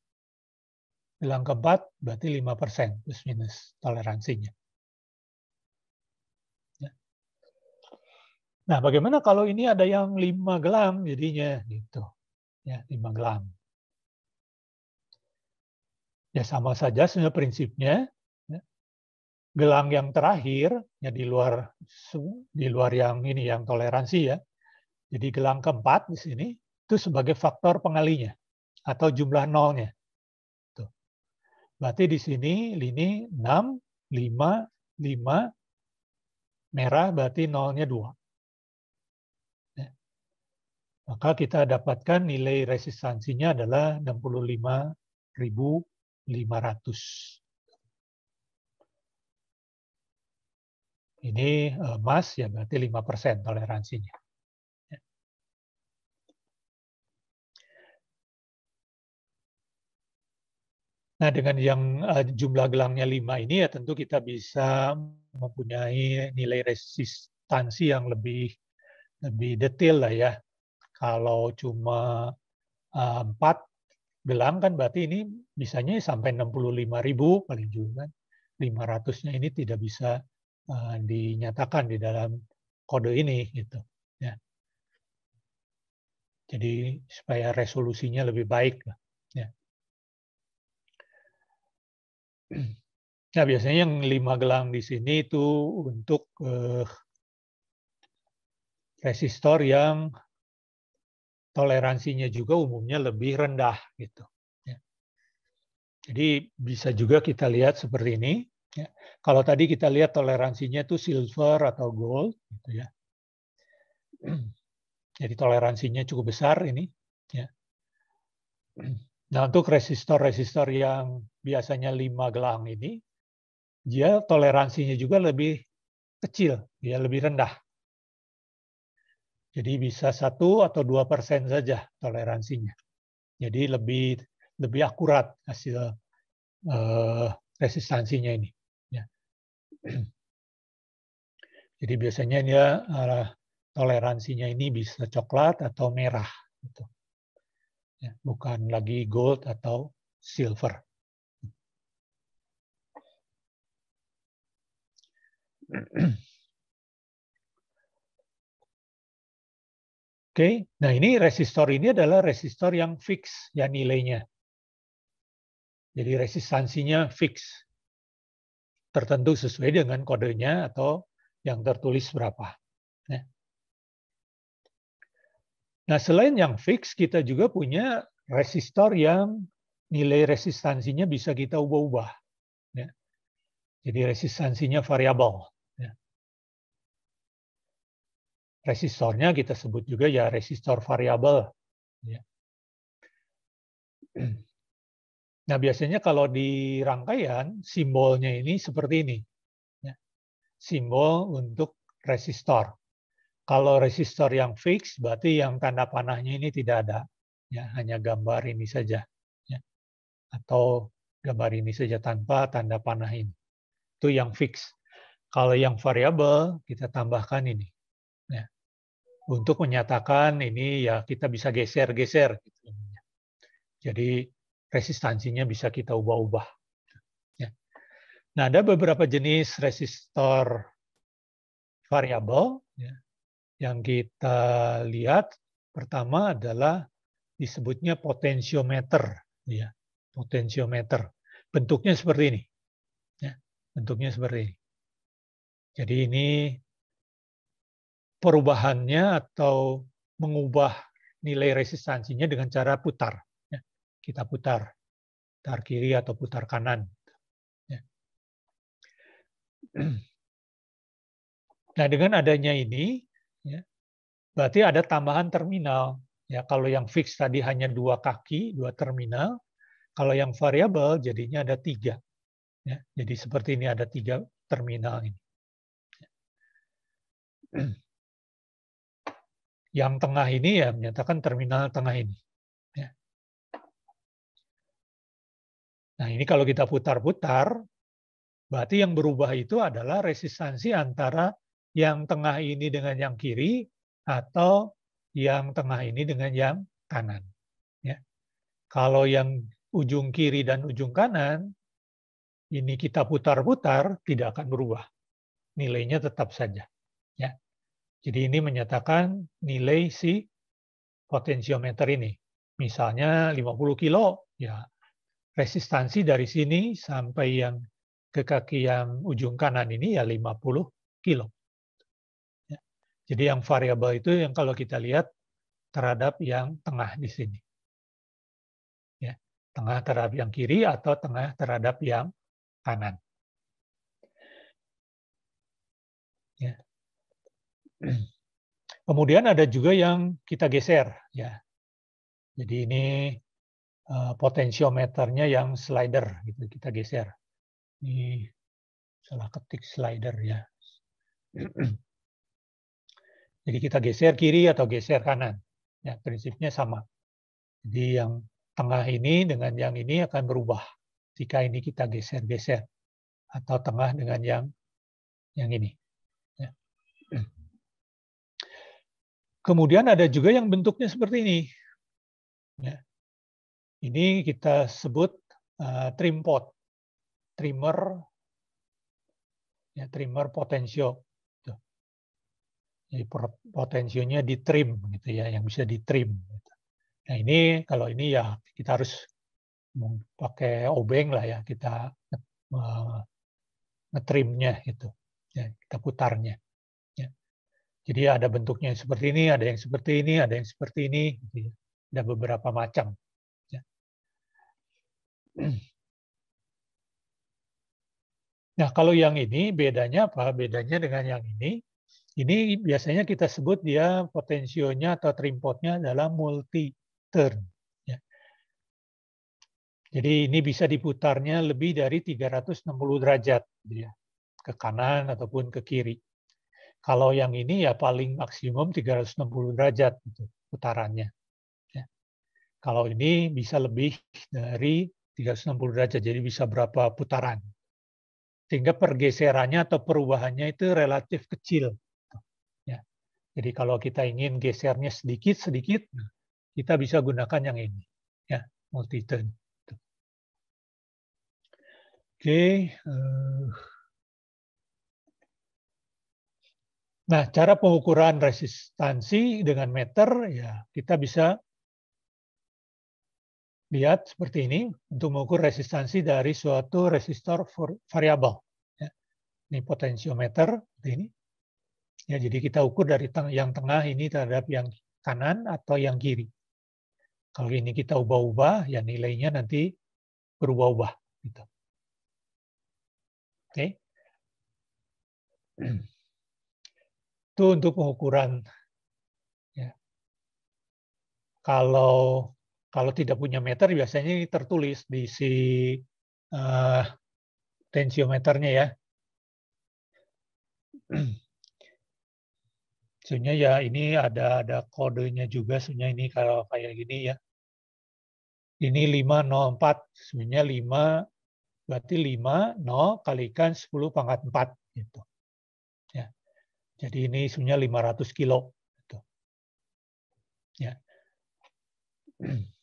Gelang keempat, berarti 5% plus minus toleransinya. Ya. Nah, bagaimana kalau ini ada yang 5 gelang jadinya? gitu ya 5 gelang. Ya sama saja sebenarnya prinsipnya, gelang yang terakhir ya di luar di luar yang ini yang toleransi ya. Jadi gelang keempat di sini itu sebagai faktor pengalinya atau jumlah nolnya. Tuh. Berarti di sini lini 6, 5, 5 merah berarti nolnya 2. Ya. Maka kita dapatkan nilai resistansinya adalah 65.500. Ini eh, emas ya berarti 5% toleransinya. Ya. Nah, dengan yang eh, jumlah gelangnya 5 ini ya tentu kita bisa mempunyai nilai resistansi yang lebih lebih detail lah ya. Kalau cuma eh, empat gelang kan berarti ini misalnya sampai 65.000 paling juga kan. 500-nya ini tidak bisa Eh, dinyatakan di dalam kode ini gitu ya jadi supaya resolusinya lebih baik ya nah biasanya yang lima gelang di sini itu untuk eh, resistor yang toleransinya juga umumnya lebih rendah gitu. Ya. Jadi bisa juga kita lihat seperti ini. Ya. Kalau tadi kita lihat toleransinya itu silver atau gold, gitu ya. Jadi toleransinya cukup besar ini. Ya. Nah untuk resistor-resistor yang biasanya lima gelang ini, dia toleransinya juga lebih kecil, dia ya, lebih rendah. Jadi bisa satu atau dua persen saja toleransinya. Jadi lebih lebih akurat hasil uh, resistansinya ini. Jadi biasanya dia uh, toleransinya ini bisa coklat atau merah, gitu. ya, bukan lagi gold atau silver. Oke, okay. nah ini resistor ini adalah resistor yang fix ya nilainya. Jadi resistansinya fix tertentu sesuai dengan kodenya atau yang tertulis berapa. Ya. Nah, selain yang fix, kita juga punya resistor yang nilai resistansinya bisa kita ubah-ubah. Ya. Jadi resistansinya variabel. Ya. Resistornya kita sebut juga ya resistor variabel. Nah, biasanya kalau di rangkaian, simbolnya ini seperti ini. Ya. Simbol untuk resistor. Kalau resistor yang fix, berarti yang tanda panahnya ini tidak ada. Ya, hanya gambar ini saja. Ya. Atau gambar ini saja tanpa tanda panah ini. Itu yang fix. Kalau yang variabel, kita tambahkan ini. Ya. Untuk menyatakan ini, ya kita bisa geser-geser. Gitu. Jadi resistansinya bisa kita ubah-ubah. Ya. Nah, ada beberapa jenis resistor variabel ya, yang kita lihat. Pertama adalah disebutnya potensiometer, ya, potensiometer. Bentuknya seperti ini, bentuknya seperti ini. Jadi ini perubahannya atau mengubah nilai resistansinya dengan cara putar kita putar, putar kiri atau putar kanan. Ya. Nah dengan adanya ini, ya, berarti ada tambahan terminal. Ya kalau yang fix tadi hanya dua kaki, dua terminal. Kalau yang variabel jadinya ada tiga. Ya, jadi seperti ini ada tiga terminal ini. Ya. Yang tengah ini ya menyatakan terminal tengah ini. Nah ini kalau kita putar-putar, berarti yang berubah itu adalah resistansi antara yang tengah ini dengan yang kiri atau yang tengah ini dengan yang kanan. Ya. Kalau yang ujung kiri dan ujung kanan, ini kita putar-putar tidak akan berubah. Nilainya tetap saja. Ya. Jadi ini menyatakan nilai si potensiometer ini. Misalnya 50 kilo, ya resistansi dari sini sampai yang ke kaki yang ujung kanan ini ya 50 kilo. Ya. Jadi yang variabel itu yang kalau kita lihat terhadap yang tengah di sini. Ya. Tengah terhadap yang kiri atau tengah terhadap yang kanan. Ya. Kemudian ada juga yang kita geser. ya. Jadi ini Eh, potensiometernya yang slider gitu kita geser. Ini salah ketik slider ya. Jadi kita geser kiri atau geser kanan. Ya, prinsipnya sama. Jadi yang tengah ini dengan yang ini akan berubah jika ini kita geser-geser atau tengah dengan yang yang ini. Ya. Kemudian ada juga yang bentuknya seperti ini. Ya ini kita sebut uh, trim pot, trimmer, ya, trimmer potensio. Gitu. Jadi potensionya di trim gitu ya, yang bisa di trim. Gitu. Nah ini kalau ini ya kita harus pakai obeng lah ya kita ngetrimnya itu, ya, kita putarnya. Ya. Jadi ada bentuknya yang seperti ini, ada yang seperti ini, ada yang seperti ini, gitu ya. ada beberapa macam. Nah, kalau yang ini bedanya apa? Bedanya dengan yang ini, ini biasanya kita sebut dia potensionya atau trimpotnya adalah multi turn. Ya. Jadi ini bisa diputarnya lebih dari 360 derajat ya, ke kanan ataupun ke kiri. Kalau yang ini ya paling maksimum 360 derajat putarannya. Ya. Kalau ini bisa lebih dari 360 derajat, jadi bisa berapa putaran. Sehingga pergeserannya atau perubahannya itu relatif kecil. Ya. Jadi kalau kita ingin gesernya sedikit-sedikit, nah, kita bisa gunakan yang ini, ya, multi-turn. Oke. Eh. Nah, cara pengukuran resistansi dengan meter, ya kita bisa lihat seperti ini untuk mengukur resistansi dari suatu resistor variabel. Ya. Ini potensiometer ini. Ya, jadi kita ukur dari yang tengah ini terhadap yang kanan atau yang kiri. Kalau ini kita ubah-ubah, ya nilainya nanti berubah-ubah. Gitu. Oke. Itu untuk pengukuran. Ya. Kalau kalau tidak punya meter biasanya ini tertulis di si uh, tensiometernya ya. Sebenarnya ya ini ada ada kodenya juga sebenarnya ini kalau kayak gini ya. Ini 504, sebenarnya 5 berarti 5 0 kalikan 10 pangkat 4 gitu. Ya. Jadi ini sebenarnya 500 kilo gitu. Ya.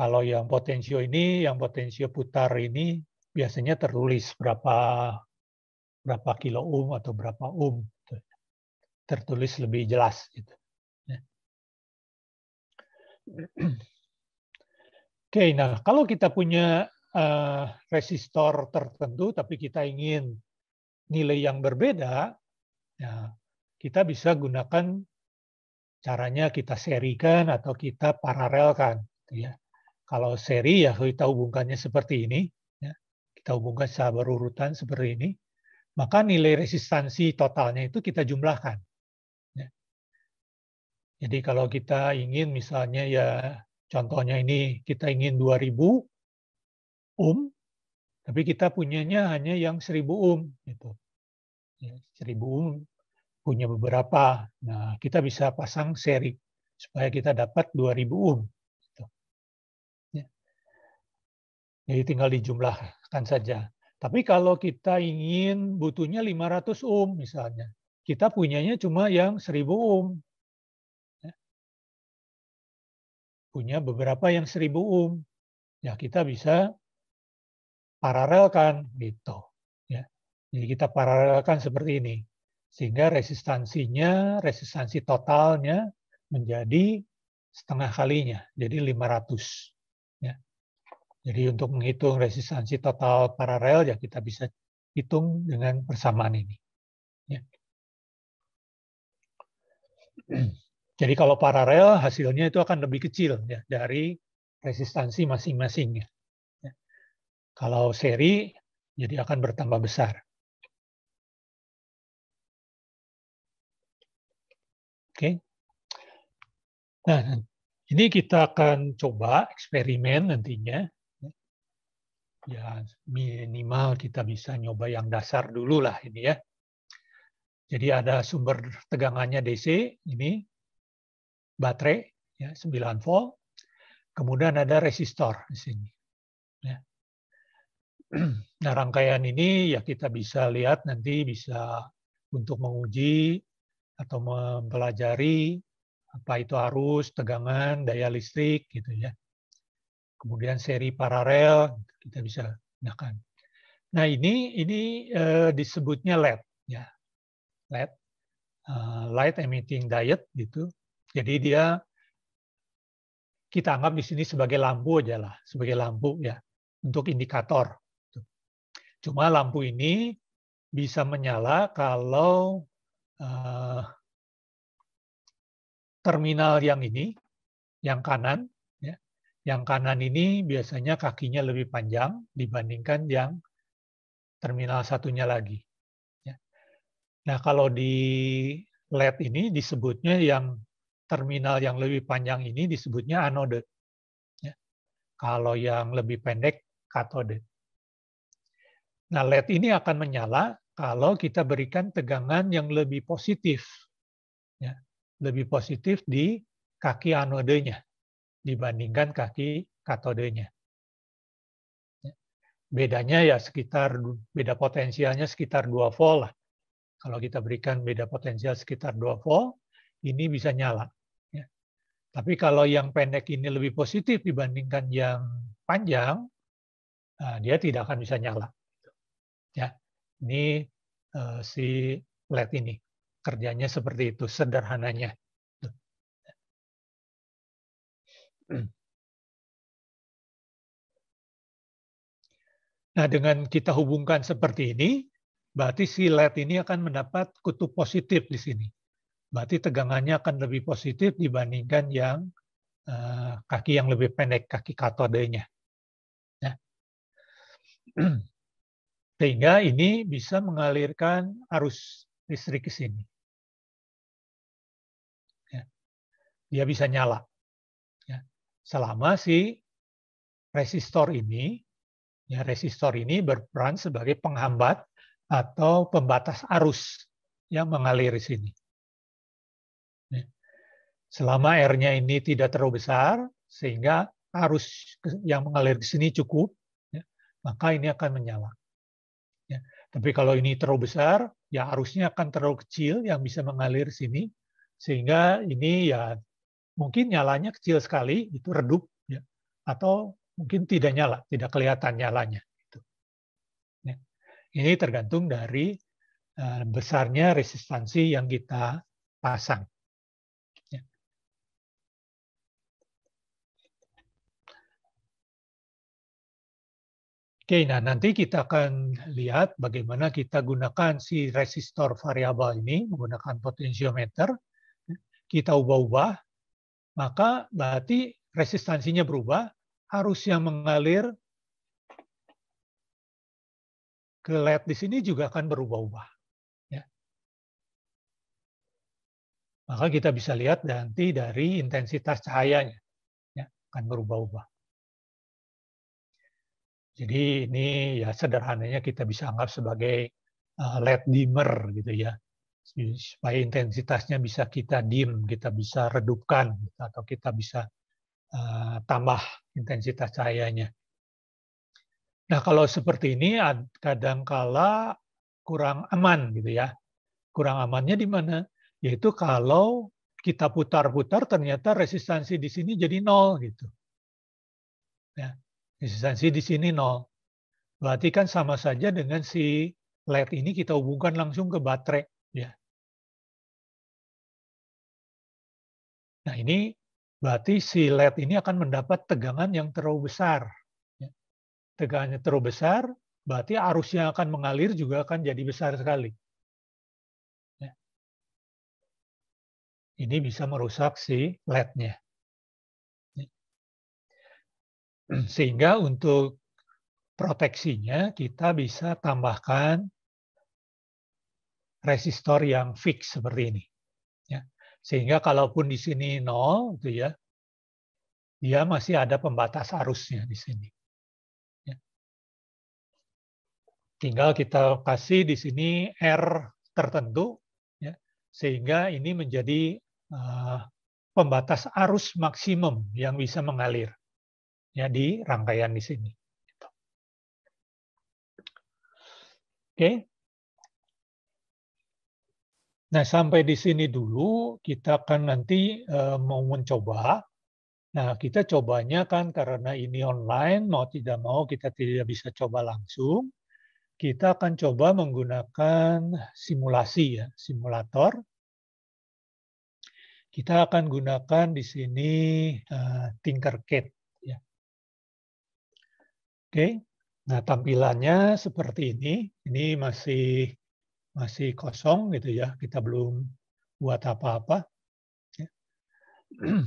Kalau yang potensio ini, yang potensio putar ini biasanya tertulis berapa berapa kilo ohm atau berapa ohm gitu. tertulis lebih jelas gitu. Ya. Oke, nah kalau kita punya eh, resistor tertentu tapi kita ingin nilai yang berbeda, ya, kita bisa gunakan caranya kita serikan atau kita paralelkan. Gitu ya. Kalau seri ya kita hubungkannya seperti ini, ya. kita hubungkan secara berurutan seperti ini, maka nilai resistansi totalnya itu kita jumlahkan. Ya. Jadi kalau kita ingin misalnya ya contohnya ini kita ingin 2000 ohm, tapi kita punyanya hanya yang 1000 ohm gitu. Ya, 1000 ohm punya beberapa. Nah, kita bisa pasang seri supaya kita dapat 2000 ohm. Jadi tinggal dijumlahkan saja. Tapi kalau kita ingin butuhnya 500 ohm misalnya, kita punyanya cuma yang 1000 ohm. Ya. Punya beberapa yang 1000 ohm. Ya kita bisa paralelkan gitu. Ya. Jadi kita paralelkan seperti ini. Sehingga resistansinya, resistansi totalnya menjadi setengah kalinya, jadi 500. Jadi untuk menghitung resistansi total paralel ya kita bisa hitung dengan persamaan ini. Ya. Jadi kalau paralel hasilnya itu akan lebih kecil ya dari resistansi masing-masingnya. Ya. Kalau seri jadi akan bertambah besar. Oke. Nah, ini kita akan coba eksperimen nantinya ya minimal kita bisa nyoba yang dasar dulu lah ini ya. Jadi ada sumber tegangannya DC ini baterai ya 9 volt. Kemudian ada resistor di sini. Ya. Nah, rangkaian ini ya kita bisa lihat nanti bisa untuk menguji atau mempelajari apa itu arus, tegangan, daya listrik gitu ya kemudian seri paralel kita bisa gunakan. Nah ini ini uh, disebutnya LED ya LED uh, light emitting diode gitu. Jadi dia kita anggap di sini sebagai lampu aja lah, sebagai lampu ya untuk indikator. Gitu. Cuma lampu ini bisa menyala kalau uh, terminal yang ini, yang kanan, yang kanan ini biasanya kakinya lebih panjang dibandingkan yang terminal satunya lagi. Ya. Nah, kalau di LED ini disebutnya yang terminal yang lebih panjang ini disebutnya anode. Ya. Kalau yang lebih pendek, katode. Nah, LED ini akan menyala kalau kita berikan tegangan yang lebih positif. Ya. lebih positif di kaki anodenya dibandingkan kaki katodenya. Bedanya ya sekitar, beda potensialnya sekitar 2 volt lah. Kalau kita berikan beda potensial sekitar 2 volt, ini bisa nyala. Ya. Tapi kalau yang pendek ini lebih positif dibandingkan yang panjang, eh, dia tidak akan bisa nyala. Ya. Ini eh, si LED ini. Kerjanya seperti itu, sederhananya. Nah, dengan kita hubungkan seperti ini, berarti si LED ini akan mendapat kutub positif di sini. Berarti tegangannya akan lebih positif dibandingkan yang uh, kaki yang lebih pendek, kaki katodenya. Ya. Sehingga ini bisa mengalirkan arus listrik ke sini. Ya. Dia bisa nyala selama si resistor ini ya resistor ini berperan sebagai penghambat atau pembatas arus yang mengalir di sini. Ya. Selama R-nya ini tidak terlalu besar, sehingga arus yang mengalir di sini cukup, ya, maka ini akan menyala. Ya, tapi kalau ini terlalu besar, ya arusnya akan terlalu kecil yang bisa mengalir di sini, sehingga ini ya mungkin nyalanya kecil sekali, itu redup, ya. atau mungkin tidak nyala, tidak kelihatan nyalanya. Gitu. Ya. Ini tergantung dari eh, besarnya resistansi yang kita pasang. Ya. Oke, nah nanti kita akan lihat bagaimana kita gunakan si resistor variabel ini menggunakan potensiometer. Kita ubah-ubah maka berarti resistansinya berubah, arus yang mengalir ke led di sini juga akan berubah-ubah. Ya. Maka kita bisa lihat nanti dari intensitas cahayanya ya, akan berubah-ubah. Jadi ini ya sederhananya kita bisa anggap sebagai eh, LED dimmer gitu ya supaya intensitasnya bisa kita dim, kita bisa redupkan, atau kita bisa uh, tambah intensitas cahayanya. Nah kalau seperti ini kadangkala kurang aman gitu ya. Kurang amannya di mana? Yaitu kalau kita putar-putar ternyata resistansi di sini jadi nol gitu. Ya, resistansi di sini nol. Berarti kan sama saja dengan si LED ini kita hubungkan langsung ke baterai. Nah ini berarti si LED ini akan mendapat tegangan yang terlalu besar. Ya. Tegangannya terlalu besar, berarti arus yang akan mengalir juga akan jadi besar sekali. Ya. Ini bisa merusak si LED-nya. Ya. Sehingga untuk proteksinya kita bisa tambahkan resistor yang fix seperti ini. Sehingga kalaupun di sini nol, gitu ya, dia masih ada pembatas arusnya di sini. Ya. Tinggal kita kasih di sini R tertentu, ya, sehingga ini menjadi uh, pembatas arus maksimum yang bisa mengalir ya, di rangkaian di sini. Gitu. Oke, okay. Nah, sampai di sini dulu kita akan nanti e, mau mencoba. Nah, kita cobanya kan karena ini online, mau tidak mau kita tidak bisa coba langsung. Kita akan coba menggunakan simulasi ya, simulator. Kita akan gunakan di sini e, eh, Tinkercad ya. Oke. Nah, tampilannya seperti ini. Ini masih masih kosong gitu ya, kita belum buat apa-apa. Ya.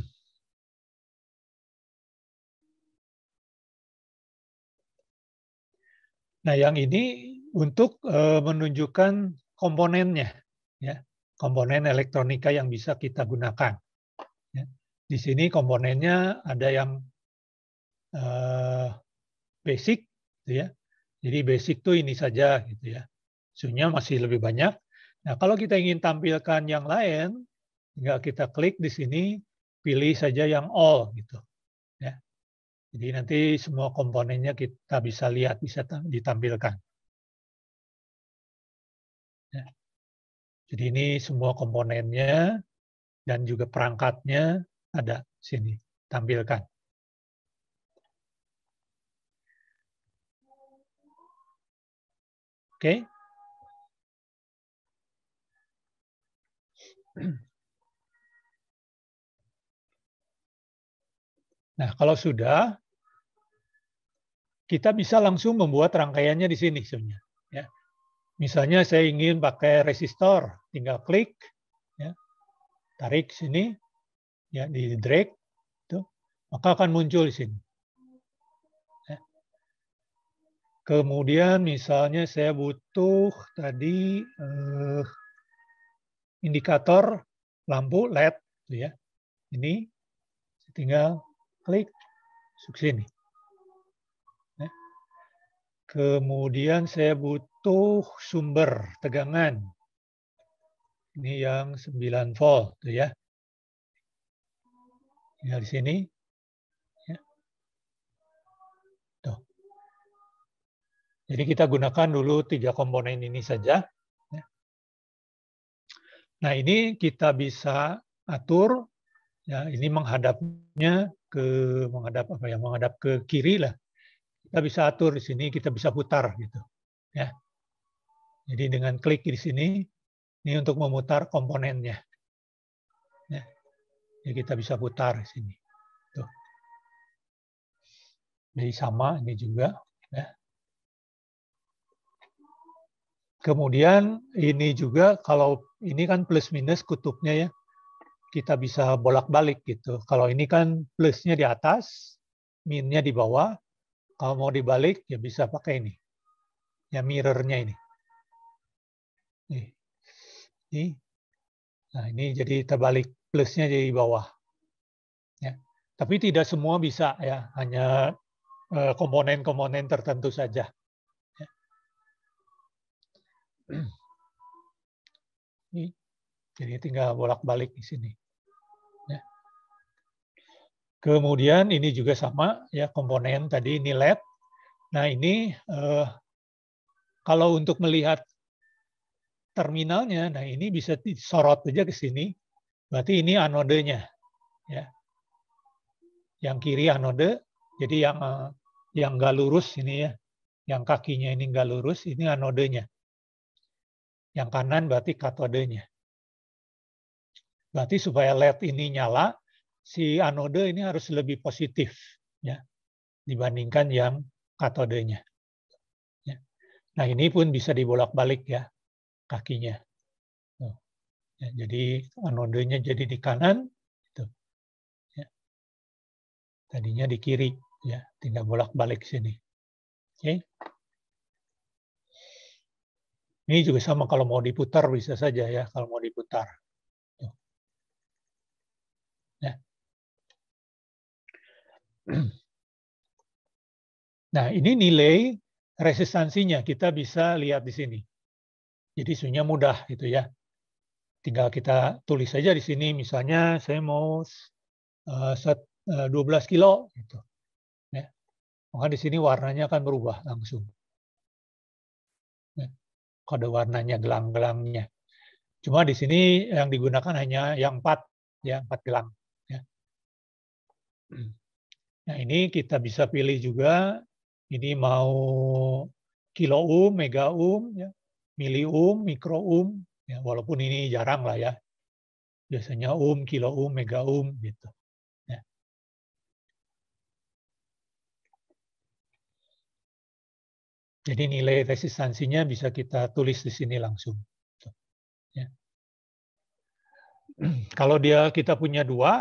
Nah, yang ini untuk eh, menunjukkan komponennya, ya, komponen elektronika yang bisa kita gunakan. Ya. Di sini komponennya ada yang eh, basic, gitu ya. Jadi basic tuh ini saja, gitu ya suhunya masih lebih banyak. Nah, kalau kita ingin tampilkan yang lain, tinggal kita klik di sini, pilih saja yang all gitu. Ya. Jadi nanti semua komponennya kita bisa lihat, bisa ditampilkan. Ya. Jadi ini semua komponennya dan juga perangkatnya ada sini, tampilkan. Oke. Okay. Nah, kalau sudah, kita bisa langsung membuat rangkaiannya di sini sebenarnya. Ya. Misalnya saya ingin pakai resistor, tinggal klik, ya. tarik sini, ya di drag, itu, maka akan muncul di sini. Ya. Kemudian misalnya saya butuh tadi eh, indikator lampu LED gitu ya. Ini tinggal klik sukses ini. Ya. Kemudian saya butuh sumber tegangan. Ini yang 9 volt gitu ya. Tinggal di sini. Ya. Jadi kita gunakan dulu tiga komponen ini saja. Nah ini kita bisa atur ya ini menghadapnya ke menghadap apa ya menghadap ke kiri lah kita bisa atur di sini kita bisa putar gitu ya jadi dengan klik di sini ini untuk memutar komponennya ya ya kita bisa putar di sini tuh jadi sama ini juga Kemudian ini juga kalau ini kan plus minus kutubnya ya, kita bisa bolak-balik gitu. Kalau ini kan plusnya di atas, minnya di bawah. Kalau mau dibalik ya bisa pakai ini, ya mirrornya ini. Nih. Ini. Nah ini jadi terbalik, plusnya jadi bawah. Ya. Tapi tidak semua bisa ya, hanya eh, komponen-komponen tertentu saja. Ini, jadi tinggal bolak-balik di sini. Ya. Kemudian ini juga sama ya komponen tadi ini LED. Nah ini eh, kalau untuk melihat terminalnya, nah ini bisa disorot aja ke sini. Berarti ini anodenya, ya. Yang kiri anode, jadi yang eh, yang nggak lurus ini ya, yang kakinya ini nggak lurus, ini anodenya. Yang kanan berarti katodenya. Berarti supaya LED ini nyala, si anode ini harus lebih positif ya dibandingkan yang katodenya. Ya. Nah ini pun bisa dibolak-balik ya kakinya. Ya, jadi anodenya jadi di kanan, gitu. Ya. tadinya di kiri, ya tidak bolak-balik sini. Oke. Okay. Ini juga sama kalau mau diputar bisa saja ya kalau mau diputar. Ya. Nah ini nilai resistansinya kita bisa lihat di sini. Jadi sebenarnya mudah gitu ya. Tinggal kita tulis saja di sini misalnya saya mau 12 eh, eh, kilo gitu. Ya. Maka di sini warnanya akan berubah langsung kode warnanya, gelang-gelangnya. Cuma di sini yang digunakan hanya yang empat, ya empat gelang. Ya. Nah ini kita bisa pilih juga, ini mau kilo ohm, mega ohm, ya, mili ohm, mikro ohm, ya, walaupun ini jarang lah ya. Biasanya ohm, kilo ohm, mega ohm gitu. Jadi nilai resistansinya bisa kita tulis di sini langsung. Ya. Kalau dia kita punya dua,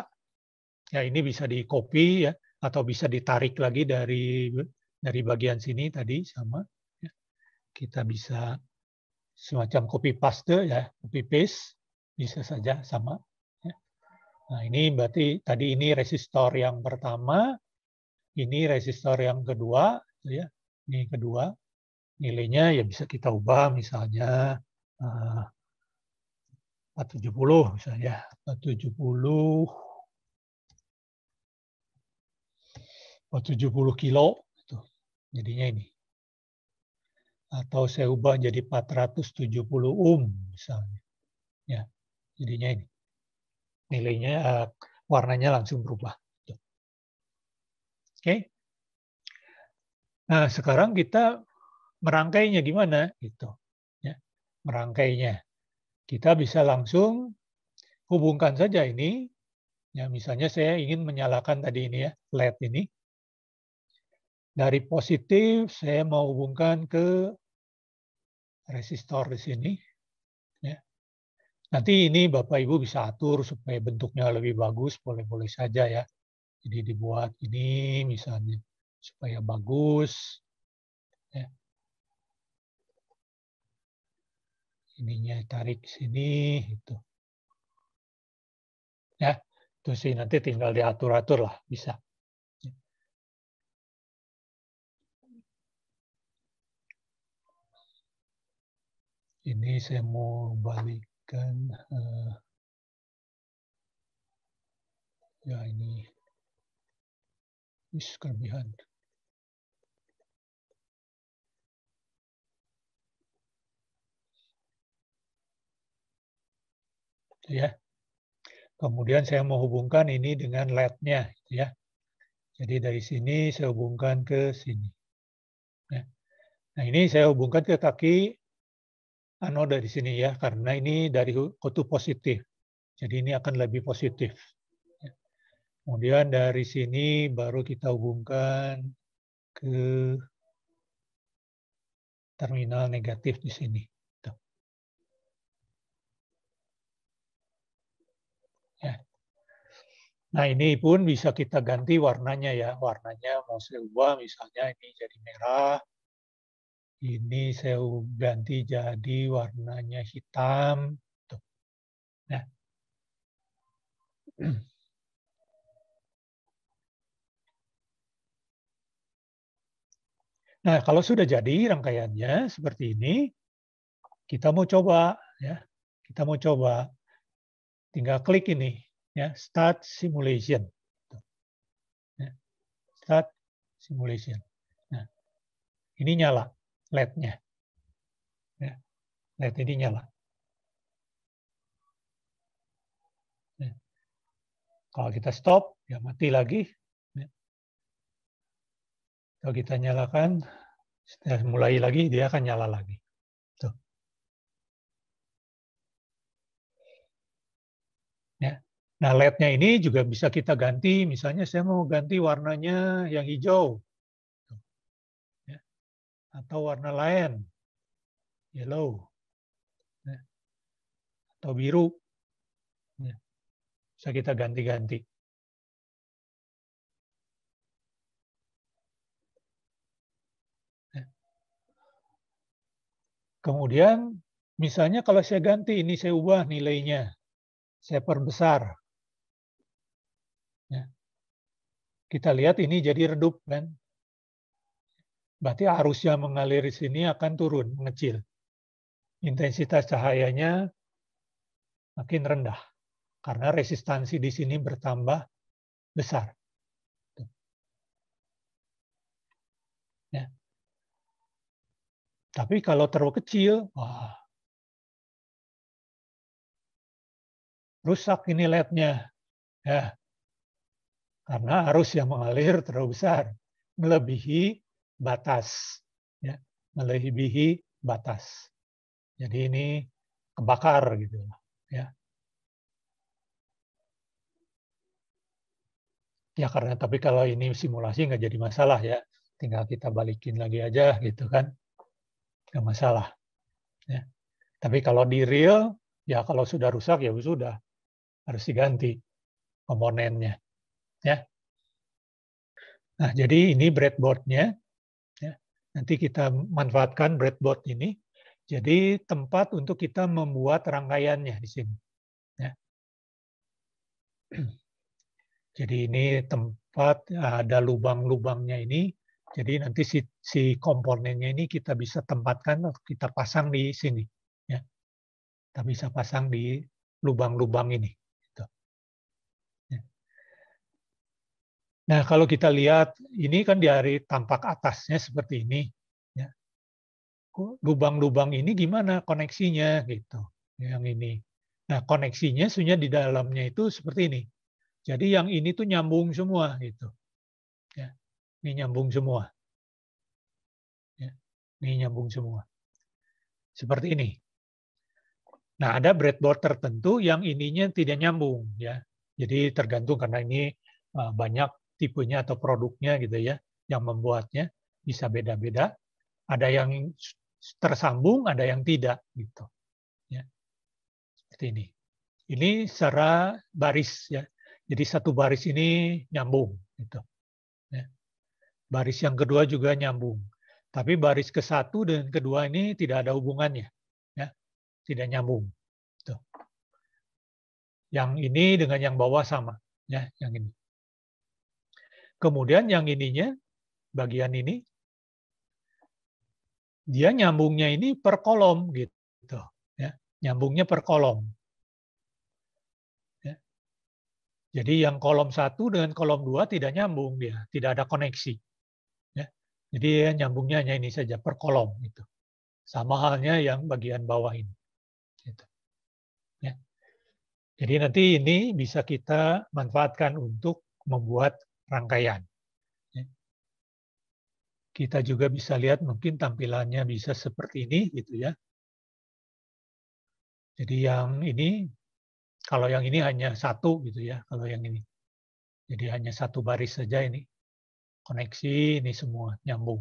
ya ini bisa di copy ya, atau bisa ditarik lagi dari dari bagian sini tadi sama. Ya. Kita bisa semacam copy paste ya, copy paste bisa saja sama. Ya. Nah ini berarti tadi ini resistor yang pertama, ini resistor yang kedua, ya, ini kedua, nilainya ya bisa kita ubah misalnya 470 eh, misalnya 470 470 kilo itu jadinya ini atau saya ubah jadi 470 ohm um misalnya ya jadinya ini nilainya eh, warnanya langsung berubah gitu. oke okay. nah sekarang kita merangkainya gimana gitu ya merangkainya kita bisa langsung hubungkan saja ini ya misalnya saya ingin menyalakan tadi ini ya led ini dari positif saya mau hubungkan ke resistor di sini ya nanti ini bapak ibu bisa atur supaya bentuknya lebih bagus boleh-boleh saja ya jadi dibuat ini misalnya supaya bagus ininya tarik sini itu ya itu sih nanti tinggal diatur atur lah bisa ini saya mau balikkan eh, ya ini ini kelebihan ya. Kemudian saya mau hubungkan ini dengan LED-nya gitu ya. Jadi dari sini saya hubungkan ke sini. Ya. Nah ini saya hubungkan ke kaki anoda di sini ya, karena ini dari kutub positif. Jadi ini akan lebih positif. Ya. Kemudian dari sini baru kita hubungkan ke terminal negatif di sini. Nah ini pun bisa kita ganti warnanya ya, warnanya mau saya ubah misalnya ini jadi merah, ini saya ganti jadi warnanya hitam. Tuh. Nah. Nah, kalau sudah jadi rangkaiannya seperti ini, kita mau coba ya. Kita mau coba tinggal klik ini ya start simulation ya, start simulation nah ini nyala lednya. ya, LED ini nyala ya. kalau kita stop ya mati lagi ya. kalau kita nyalakan sudah mulai lagi dia akan nyala lagi Nah, LED-nya ini juga bisa kita ganti. Misalnya saya mau ganti warnanya yang hijau. Ya. Atau warna lain. Yellow. Ya. Atau biru. Ya. Bisa kita ganti-ganti. Kemudian, misalnya kalau saya ganti, ini saya ubah nilainya. Saya perbesar kita lihat ini jadi redup kan. Berarti arus yang mengalir di sini akan turun, mengecil. Intensitas cahayanya makin rendah karena resistansi di sini bertambah besar. Ya. Tapi kalau terlalu kecil, wah, rusak ini led Ya, karena arus yang mengalir terlalu besar, melebihi batas, ya, melebihi batas. Jadi ini kebakar gitu ya. Ya karena tapi kalau ini simulasi nggak jadi masalah ya, tinggal kita balikin lagi aja gitu kan, nggak masalah. Ya. Tapi kalau di real, ya kalau sudah rusak ya sudah harus diganti komponennya ya. Nah, jadi ini breadboardnya. Ya. Nanti kita manfaatkan breadboard ini. Jadi tempat untuk kita membuat rangkaiannya di sini. Ya. Jadi ini tempat ada lubang-lubangnya ini. Jadi nanti si, si komponennya ini kita bisa tempatkan, kita pasang di sini. Ya. Kita bisa pasang di lubang-lubang ini. Nah, kalau kita lihat ini kan di hari tampak atasnya seperti ini. Ya. Lubang-lubang ini gimana koneksinya gitu, yang ini. Nah, koneksinya sebenarnya di dalamnya itu seperti ini. Jadi yang ini tuh nyambung semua gitu. Ya. Ini nyambung semua. Ya. Ini nyambung semua. Seperti ini. Nah, ada breadboard tertentu yang ininya tidak nyambung ya. Jadi tergantung karena ini eh, banyak tipenya atau produknya gitu ya, yang membuatnya bisa beda-beda. Ada yang tersambung, ada yang tidak gitu. Ya. Seperti ini. Ini secara baris ya. Jadi satu baris ini nyambung gitu. Ya. Baris yang kedua juga nyambung. Tapi baris ke satu dan kedua ini tidak ada hubungannya, ya. tidak nyambung. Tuh. Gitu. Yang ini dengan yang bawah sama, ya, yang ini. Kemudian yang ininya, bagian ini, dia nyambungnya ini per kolom gitu, ya. nyambungnya per kolom. Ya. Jadi yang kolom satu dengan kolom dua tidak nyambung dia, tidak ada koneksi. Ya. Jadi ya, nyambungnya hanya ini saja per kolom gitu. Sama halnya yang bagian bawah ini. Gitu. Ya. Jadi nanti ini bisa kita manfaatkan untuk membuat rangkaian. Ya. Kita juga bisa lihat mungkin tampilannya bisa seperti ini gitu ya. Jadi yang ini, kalau yang ini hanya satu gitu ya, kalau yang ini. Jadi hanya satu baris saja ini. Koneksi ini semua nyambung.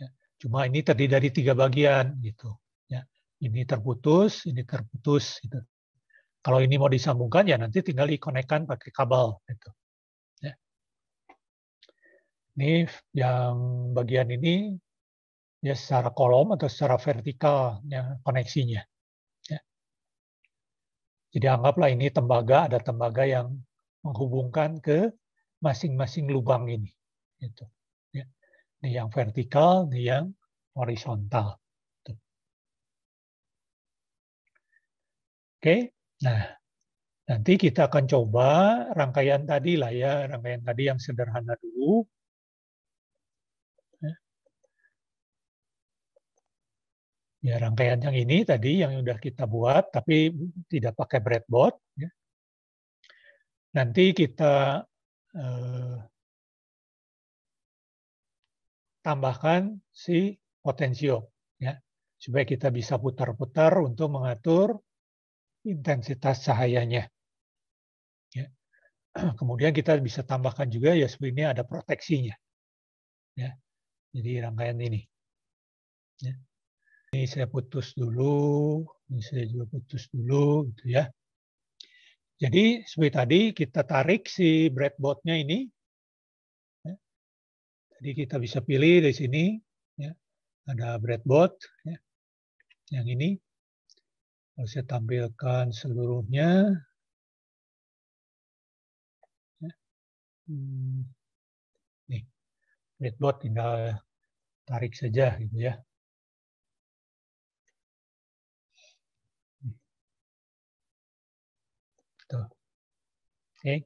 Ya. Cuma ini terdiri dari tiga bagian gitu. Ya. Ini terputus, ini terputus. Gitu. Kalau ini mau disambungkan ya nanti tinggal dikonekkan pakai kabel. Gitu. Ini yang bagian ini ya secara kolom atau secara vertikal ya, koneksinya. Ya. Jadi anggaplah ini tembaga, ada tembaga yang menghubungkan ke masing-masing lubang ini. Gitu. Ya. Ini yang vertikal, ini yang horizontal. Gitu. Oke, nah nanti kita akan coba rangkaian tadi lah ya, rangkaian tadi yang sederhana dulu Ya, rangkaian yang ini tadi yang sudah kita buat, tapi tidak pakai breadboard. Ya. Nanti kita eh, tambahkan si potensio, ya, supaya kita bisa putar-putar untuk mengatur intensitas cahayanya. Ya. Kemudian kita bisa tambahkan juga ya sebenarnya ada proteksinya. Ya. Jadi rangkaian ini. Ya ini saya putus dulu, ini saya juga putus dulu, gitu ya. Jadi seperti tadi kita tarik si breadboardnya ini. Tadi ya. Jadi kita bisa pilih di sini, ya. ada breadboard, ya. yang ini. Lalu saya tampilkan seluruhnya. Ya. Hmm. Nih, breadboard tinggal tarik saja, gitu ya. Okay.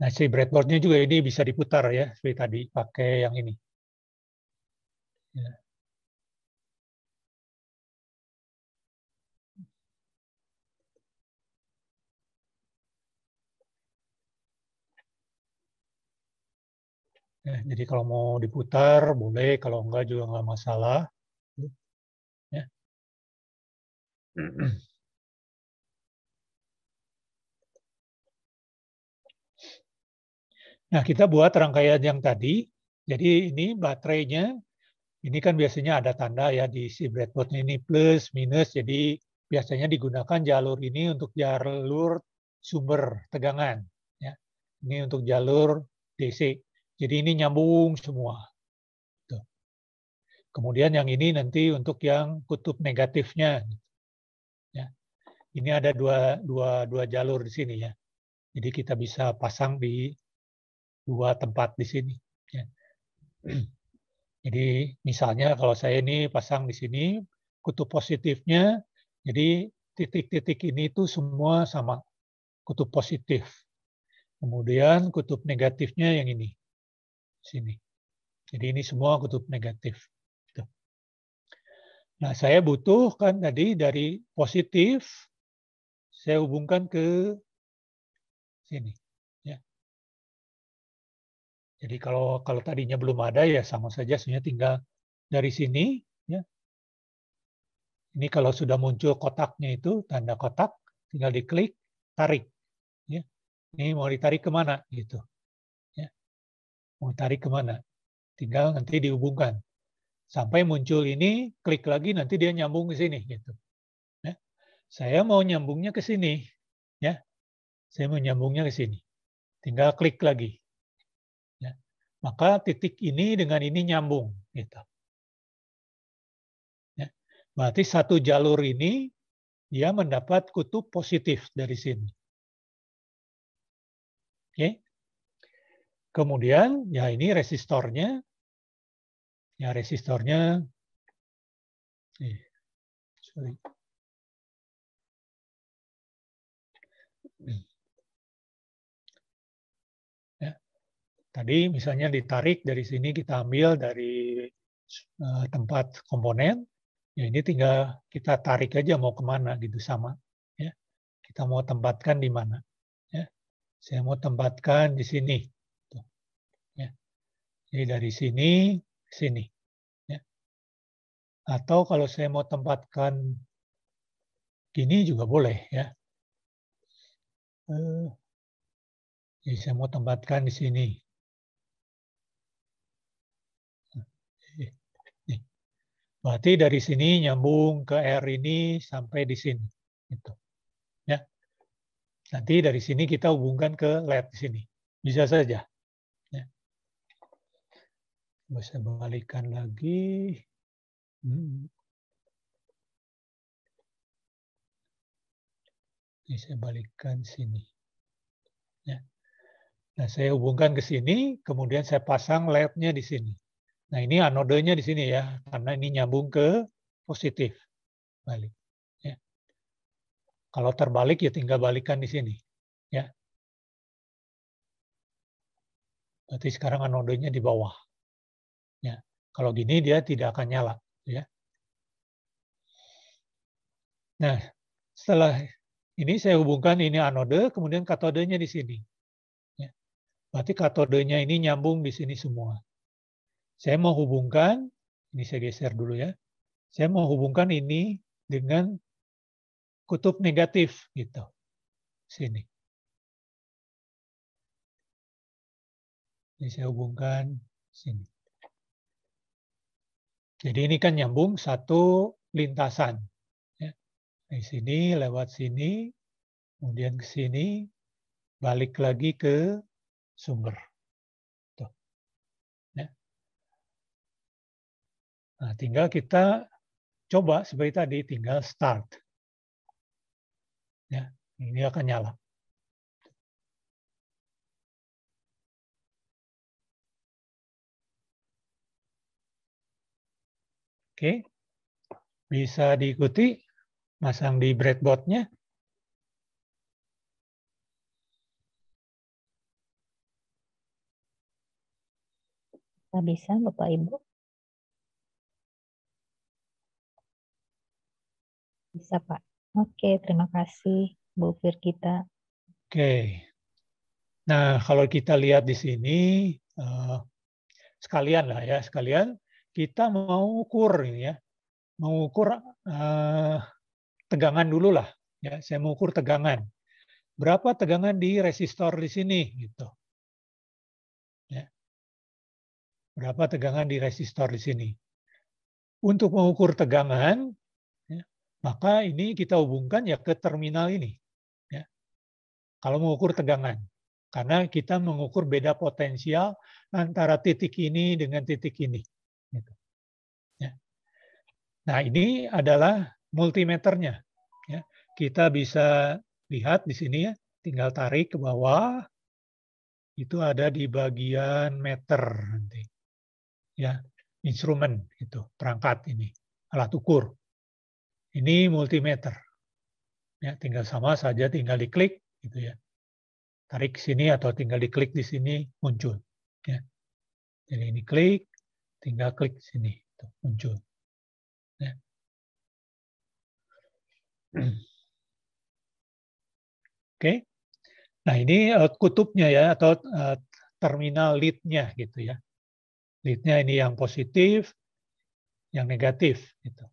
Nah, si breadboardnya juga ini bisa diputar ya, seperti tadi pakai yang ini. Ya. Ya, jadi kalau mau diputar boleh, kalau enggak juga enggak masalah. Ya. Hmm. Nah, kita buat rangkaian yang tadi. Jadi ini baterainya, ini kan biasanya ada tanda ya di si breadboard ini plus, minus. Jadi biasanya digunakan jalur ini untuk jalur sumber tegangan. Ya. Ini untuk jalur DC. Jadi ini nyambung semua. Tuh. Kemudian yang ini nanti untuk yang kutub negatifnya. Ya. Ini ada dua, dua, dua jalur di sini ya. Jadi kita bisa pasang di dua tempat di sini. Ya. Jadi misalnya kalau saya ini pasang di sini kutub positifnya, jadi titik-titik ini itu semua sama kutub positif. Kemudian kutub negatifnya yang ini, sini. Jadi ini semua kutub negatif. Gitu. Nah saya butuh kan tadi dari positif saya hubungkan ke sini jadi kalau kalau tadinya belum ada ya sama saja sebenarnya tinggal dari sini ya. Ini kalau sudah muncul kotaknya itu tanda kotak tinggal diklik tarik ya. Ini mau ditarik kemana gitu ya. Mau tarik kemana? Tinggal nanti dihubungkan sampai muncul ini klik lagi nanti dia nyambung ke sini gitu. Ya. Saya mau nyambungnya ke sini ya. Saya mau nyambungnya ke sini. Tinggal klik lagi maka titik ini dengan ini nyambung. Gitu. Ya. Berarti satu jalur ini dia mendapat kutub positif dari sini. Oke. Kemudian ya ini resistornya. Ya resistornya. Eh, sorry. Tadi misalnya ditarik dari sini kita ambil dari eh, tempat komponen, ya ini tinggal kita tarik aja mau kemana gitu sama. Ya. Kita mau tempatkan di mana. Ya. Saya mau tempatkan di sini. Tuh. Ya. Jadi dari sini ke sini. Ya. Atau kalau saya mau tempatkan gini juga boleh ya. Eh, jadi saya mau tempatkan di sini. Berarti dari sini nyambung ke R ini sampai di sini. Gitu. Ya. Nanti dari sini kita hubungkan ke LED di sini. Bisa saja. Ya. Bisa balikan lagi. Hmm. Ini saya balikan sini. Ya. Nah, saya hubungkan ke sini, kemudian saya pasang LED-nya di sini. Nah ini anodenya di sini ya, karena ini nyambung ke positif balik. Ya. Kalau terbalik ya tinggal balikan di sini. Ya. Berarti sekarang anodenya di bawah. Ya. Kalau gini dia tidak akan nyala. Ya. Nah, setelah ini saya hubungkan ini anode, kemudian katodenya di sini. Ya. Berarti katodenya ini nyambung di sini semua. Saya mau hubungkan, ini saya geser dulu ya, saya mau hubungkan ini dengan kutub negatif gitu. Sini. Ini saya hubungkan sini. Jadi ini kan nyambung satu lintasan. Ya. di sini, lewat sini, kemudian ke sini, balik lagi ke sumber. Nah, tinggal kita coba seperti tadi, tinggal start. Ya, ini akan nyala. Oke, bisa diikuti, masang di breadboardnya. Bisa, Bapak Ibu. bisa Pak. Oke, terima kasih Bu kita Oke. Nah, kalau kita lihat di sini, eh, sekalian lah ya, sekalian kita mau ukur ini ya, mengukur uh, eh, tegangan dulu lah. Ya, saya mengukur tegangan. Berapa tegangan di resistor di sini gitu. Ya. Berapa tegangan di resistor di sini? Untuk mengukur tegangan, maka ini kita hubungkan ya ke terminal ini. Ya. Kalau mengukur tegangan, karena kita mengukur beda potensial antara titik ini dengan titik ini. Gitu. Ya. Nah ini adalah multimeternya. Ya. Kita bisa lihat di sini ya, tinggal tarik ke bawah, itu ada di bagian meter nanti. Ya, instrumen itu, perangkat ini, alat ukur. Ini multimeter. Ya, tinggal sama saja, tinggal diklik gitu ya. Tarik sini atau tinggal diklik di sini muncul. Ya. Jadi ini klik, tinggal klik sini tuh, muncul. Ya. Oke. Nah, ini eh, kutubnya ya atau eh, terminal lead-nya gitu ya. Lead-nya ini yang positif, yang negatif gitu.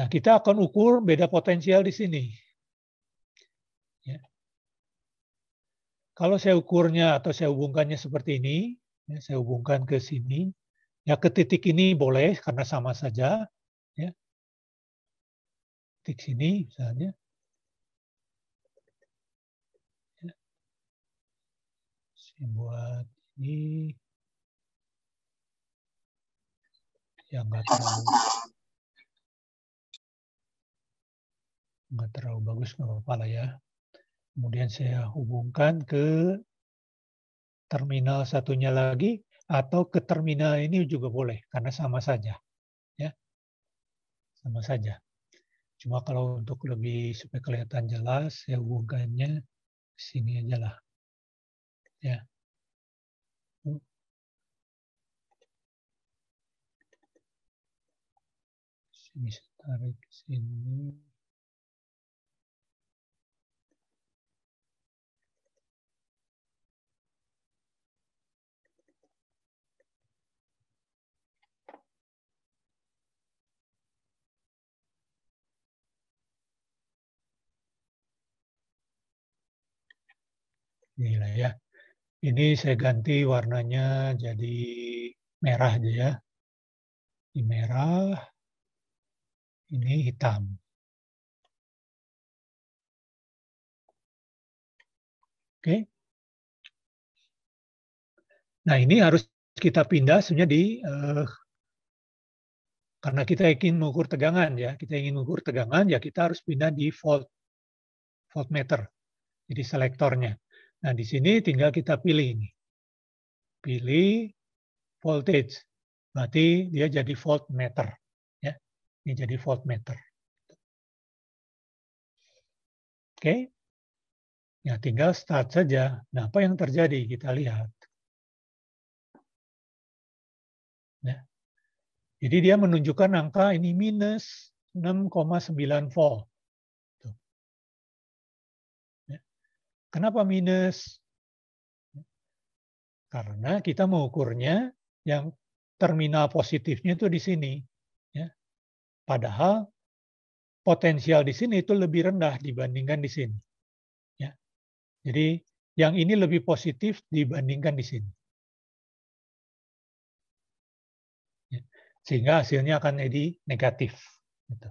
Nah, kita akan ukur beda potensial di sini. Ya. Kalau saya ukurnya atau saya hubungkannya seperti ini, ya, saya hubungkan ke sini, ya ke titik ini boleh karena sama saja. Ya. Titik sini misalnya. Ya. Saya buat ini yang nggak terlalu nggak terlalu bagus nggak apa-apa lah ya. Kemudian saya hubungkan ke terminal satunya lagi atau ke terminal ini juga boleh karena sama saja. Ya. Sama saja. Cuma kalau untuk lebih supaya kelihatan jelas, saya hubungkannya sini aja lah. Ya. Sini saya tarik sini. inilah ya. Ini saya ganti warnanya jadi merah aja ya. Ini merah, ini hitam. Oke. Nah ini harus kita pindah sebenarnya di eh, karena kita ingin mengukur tegangan ya, kita ingin mengukur tegangan ya kita harus pindah di volt voltmeter, jadi selektornya. Nah, di sini tinggal kita pilih ini. Pilih voltage. Berarti dia jadi voltmeter. Ya. Ini jadi voltmeter. Oke. Ya, tinggal start saja. Nah, apa yang terjadi? Kita lihat. Ya. Jadi dia menunjukkan angka ini minus 6,9 volt. Kenapa minus? Karena kita mengukurnya yang terminal positifnya itu di sini. Ya. Padahal potensial di sini itu lebih rendah dibandingkan di sini. Ya. Jadi yang ini lebih positif dibandingkan di sini. Ya. Sehingga hasilnya akan jadi negatif. Gitu.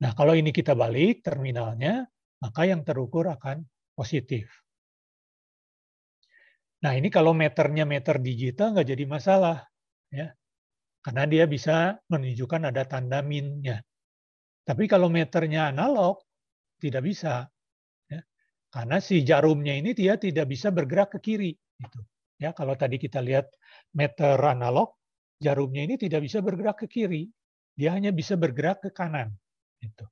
Nah, kalau ini kita balik terminalnya, maka yang terukur akan positif. Nah ini kalau meternya meter digital nggak jadi masalah, ya karena dia bisa menunjukkan ada tanda minnya. Tapi kalau meternya analog tidak bisa, ya. karena si jarumnya ini dia tidak bisa bergerak ke kiri. Gitu. Ya kalau tadi kita lihat meter analog, jarumnya ini tidak bisa bergerak ke kiri, dia hanya bisa bergerak ke kanan. Gitu.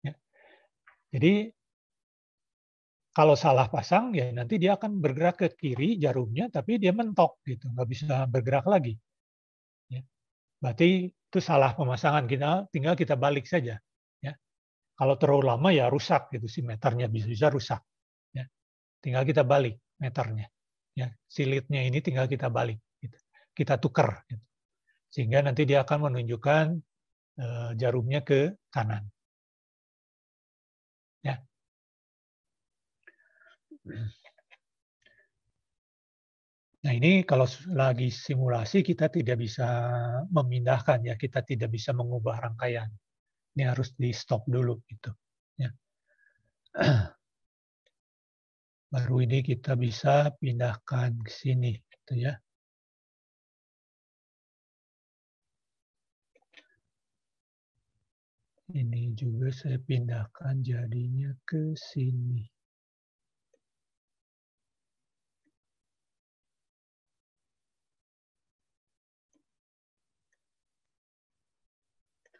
Ya. Jadi kalau salah pasang ya nanti dia akan bergerak ke kiri jarumnya tapi dia mentok gitu nggak bisa bergerak lagi ya. berarti itu salah pemasangan kita tinggal kita balik saja ya kalau terlalu lama ya rusak gitu si meternya bisa-bisa rusak ya tinggal kita balik meternya ya silitnya ini tinggal kita balik gitu. kita tukar gitu. sehingga nanti dia akan menunjukkan eh, jarumnya ke kanan Nah ini kalau lagi simulasi kita tidak bisa memindahkan ya, kita tidak bisa mengubah rangkaian. Ini harus di stop dulu gitu. Ya. Baru ini kita bisa pindahkan ke sini gitu ya. Ini juga saya pindahkan jadinya ke sini.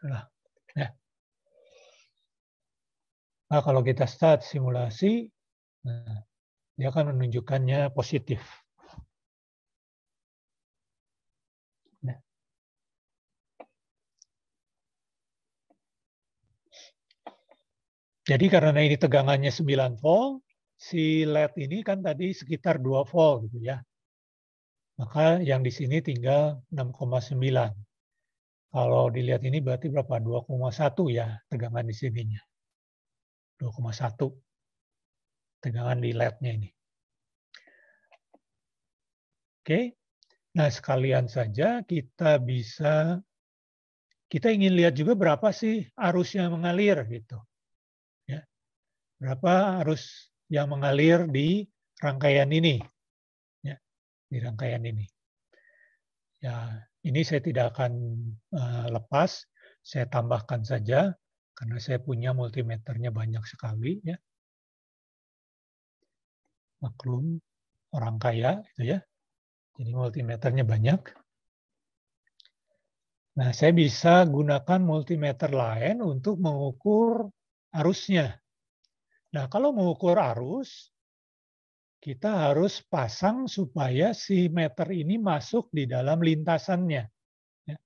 Nah. nah, kalau kita start simulasi, nah, dia akan menunjukkannya positif. Nah. Jadi karena ini tegangannya 9 volt, si LED ini kan tadi sekitar 2 volt gitu ya. Maka yang di sini tinggal 6,9. Kalau dilihat ini berarti berapa? 2,1 ya tegangan di sininya. 2,1 tegangan di LED-nya ini. Oke. Nah, sekalian saja kita bisa kita ingin lihat juga berapa sih arus yang mengalir gitu. Ya. Berapa arus yang mengalir di rangkaian ini. Ya, di rangkaian ini. Ya, ini saya tidak akan eh, lepas, saya tambahkan saja karena saya punya multimeternya banyak sekali ya. Maklum orang kaya itu ya. Jadi multimeternya banyak. Nah, saya bisa gunakan multimeter lain untuk mengukur arusnya. Nah, kalau mengukur arus, kita harus pasang supaya si meter ini masuk di dalam lintasannya. Ya.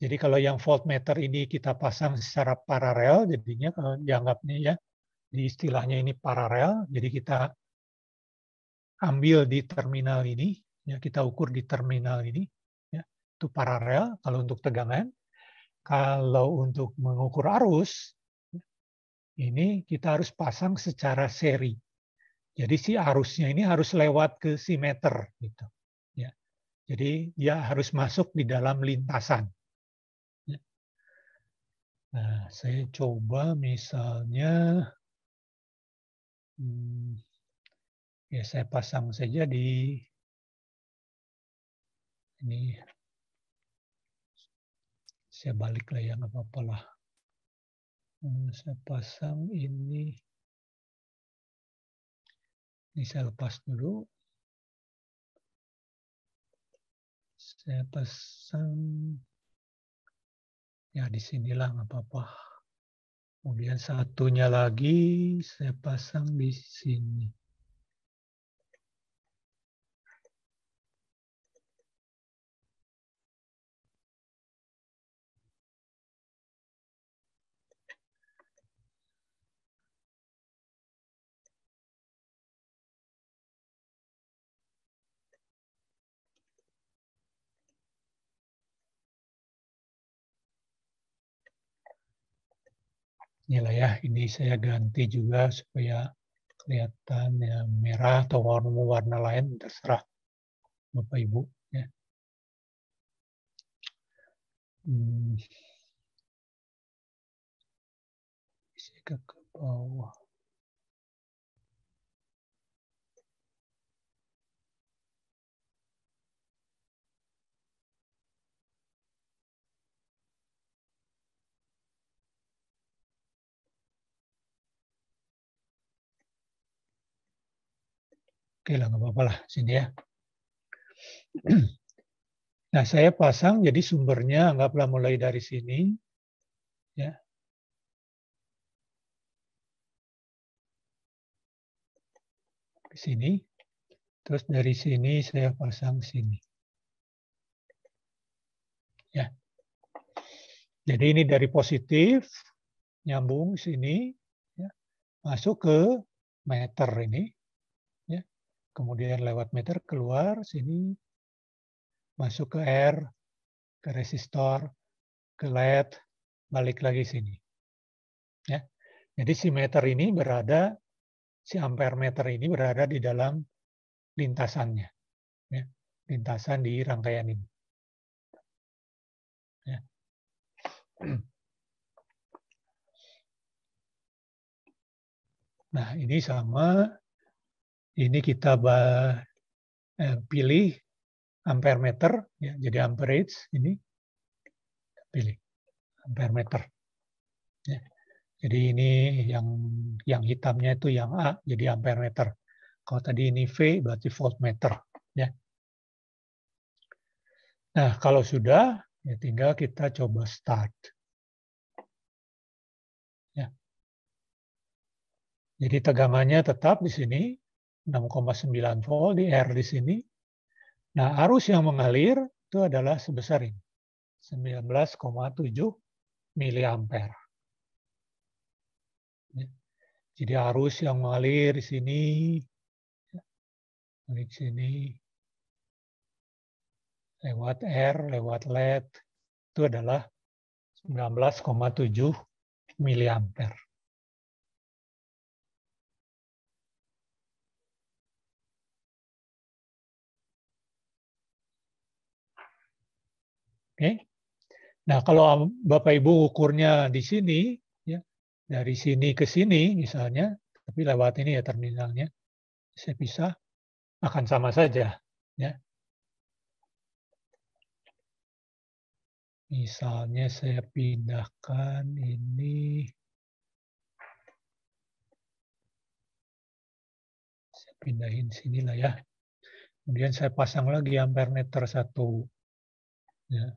Jadi kalau yang voltmeter ini kita pasang secara paralel, jadinya kalau dianggapnya ya, di istilahnya ini paralel, jadi kita ambil di terminal ini, ya kita ukur di terminal ini, ya, itu paralel kalau untuk tegangan. Kalau untuk mengukur arus, ya, ini kita harus pasang secara seri. Jadi si arusnya ini harus lewat ke si meter gitu. Ya. Jadi dia harus masuk di dalam lintasan. Ya. Nah, saya coba misalnya hmm, ya saya pasang saja di ini saya balik lah ya nggak apa-apa lah. Hmm, saya pasang ini ini saya lepas dulu. Saya pasang ya di sinilah nggak apa-apa. Kemudian satunya lagi saya pasang di sini. inilah ya ini saya ganti juga supaya kelihatan ya, merah atau warna-warna lain terserah Bapak Ibu ya. Hmm. Saya ke bawah. Oke lah, nggak apa-apa lah sini ya. Nah, saya pasang jadi sumbernya anggaplah mulai dari sini. Ya. Di sini. Terus dari sini saya pasang sini. Ya. Jadi ini dari positif nyambung sini ya. masuk ke meter ini kemudian lewat meter keluar sini, masuk ke R ke resistor, ke LED, balik lagi sini. Ya. Jadi si meter ini berada, si ampere meter ini berada di dalam lintasannya. Ya. Lintasan di rangkaian ini. Ya. Nah, ini sama ini kita eh, pilih ampere meter, ya, jadi amperage ini pilih ampere meter. Ya. Jadi ini yang yang hitamnya itu yang A, jadi ampere meter. Kalau tadi ini V berarti voltmeter. Ya. Nah kalau sudah, ya tinggal kita coba start. Ya. Jadi tegangannya tetap di sini 6,9 volt di R di sini. Nah, arus yang mengalir itu adalah sebesar ini. 19,7 miliampere. Ya. Jadi arus yang mengalir di sini, ya, di sini, lewat R, lewat LED, itu adalah 19,7 miliampere. Oke, Nah, kalau Bapak Ibu ukurnya di sini, ya, dari sini ke sini misalnya, tapi lewat ini ya terminalnya, saya bisa akan sama saja. Ya. Misalnya saya pindahkan ini, saya pindahin sinilah ya. Kemudian saya pasang lagi ampermeter satu. Ya.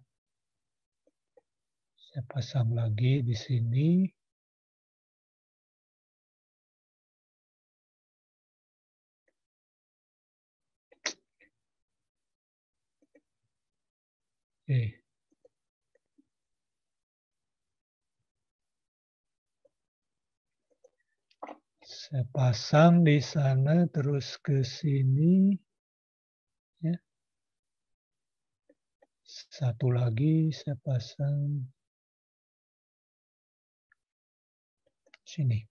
Saya pasang lagi di sini. Oke. saya pasang di sana terus ke sini ya. satu lagi saya pasang Sini.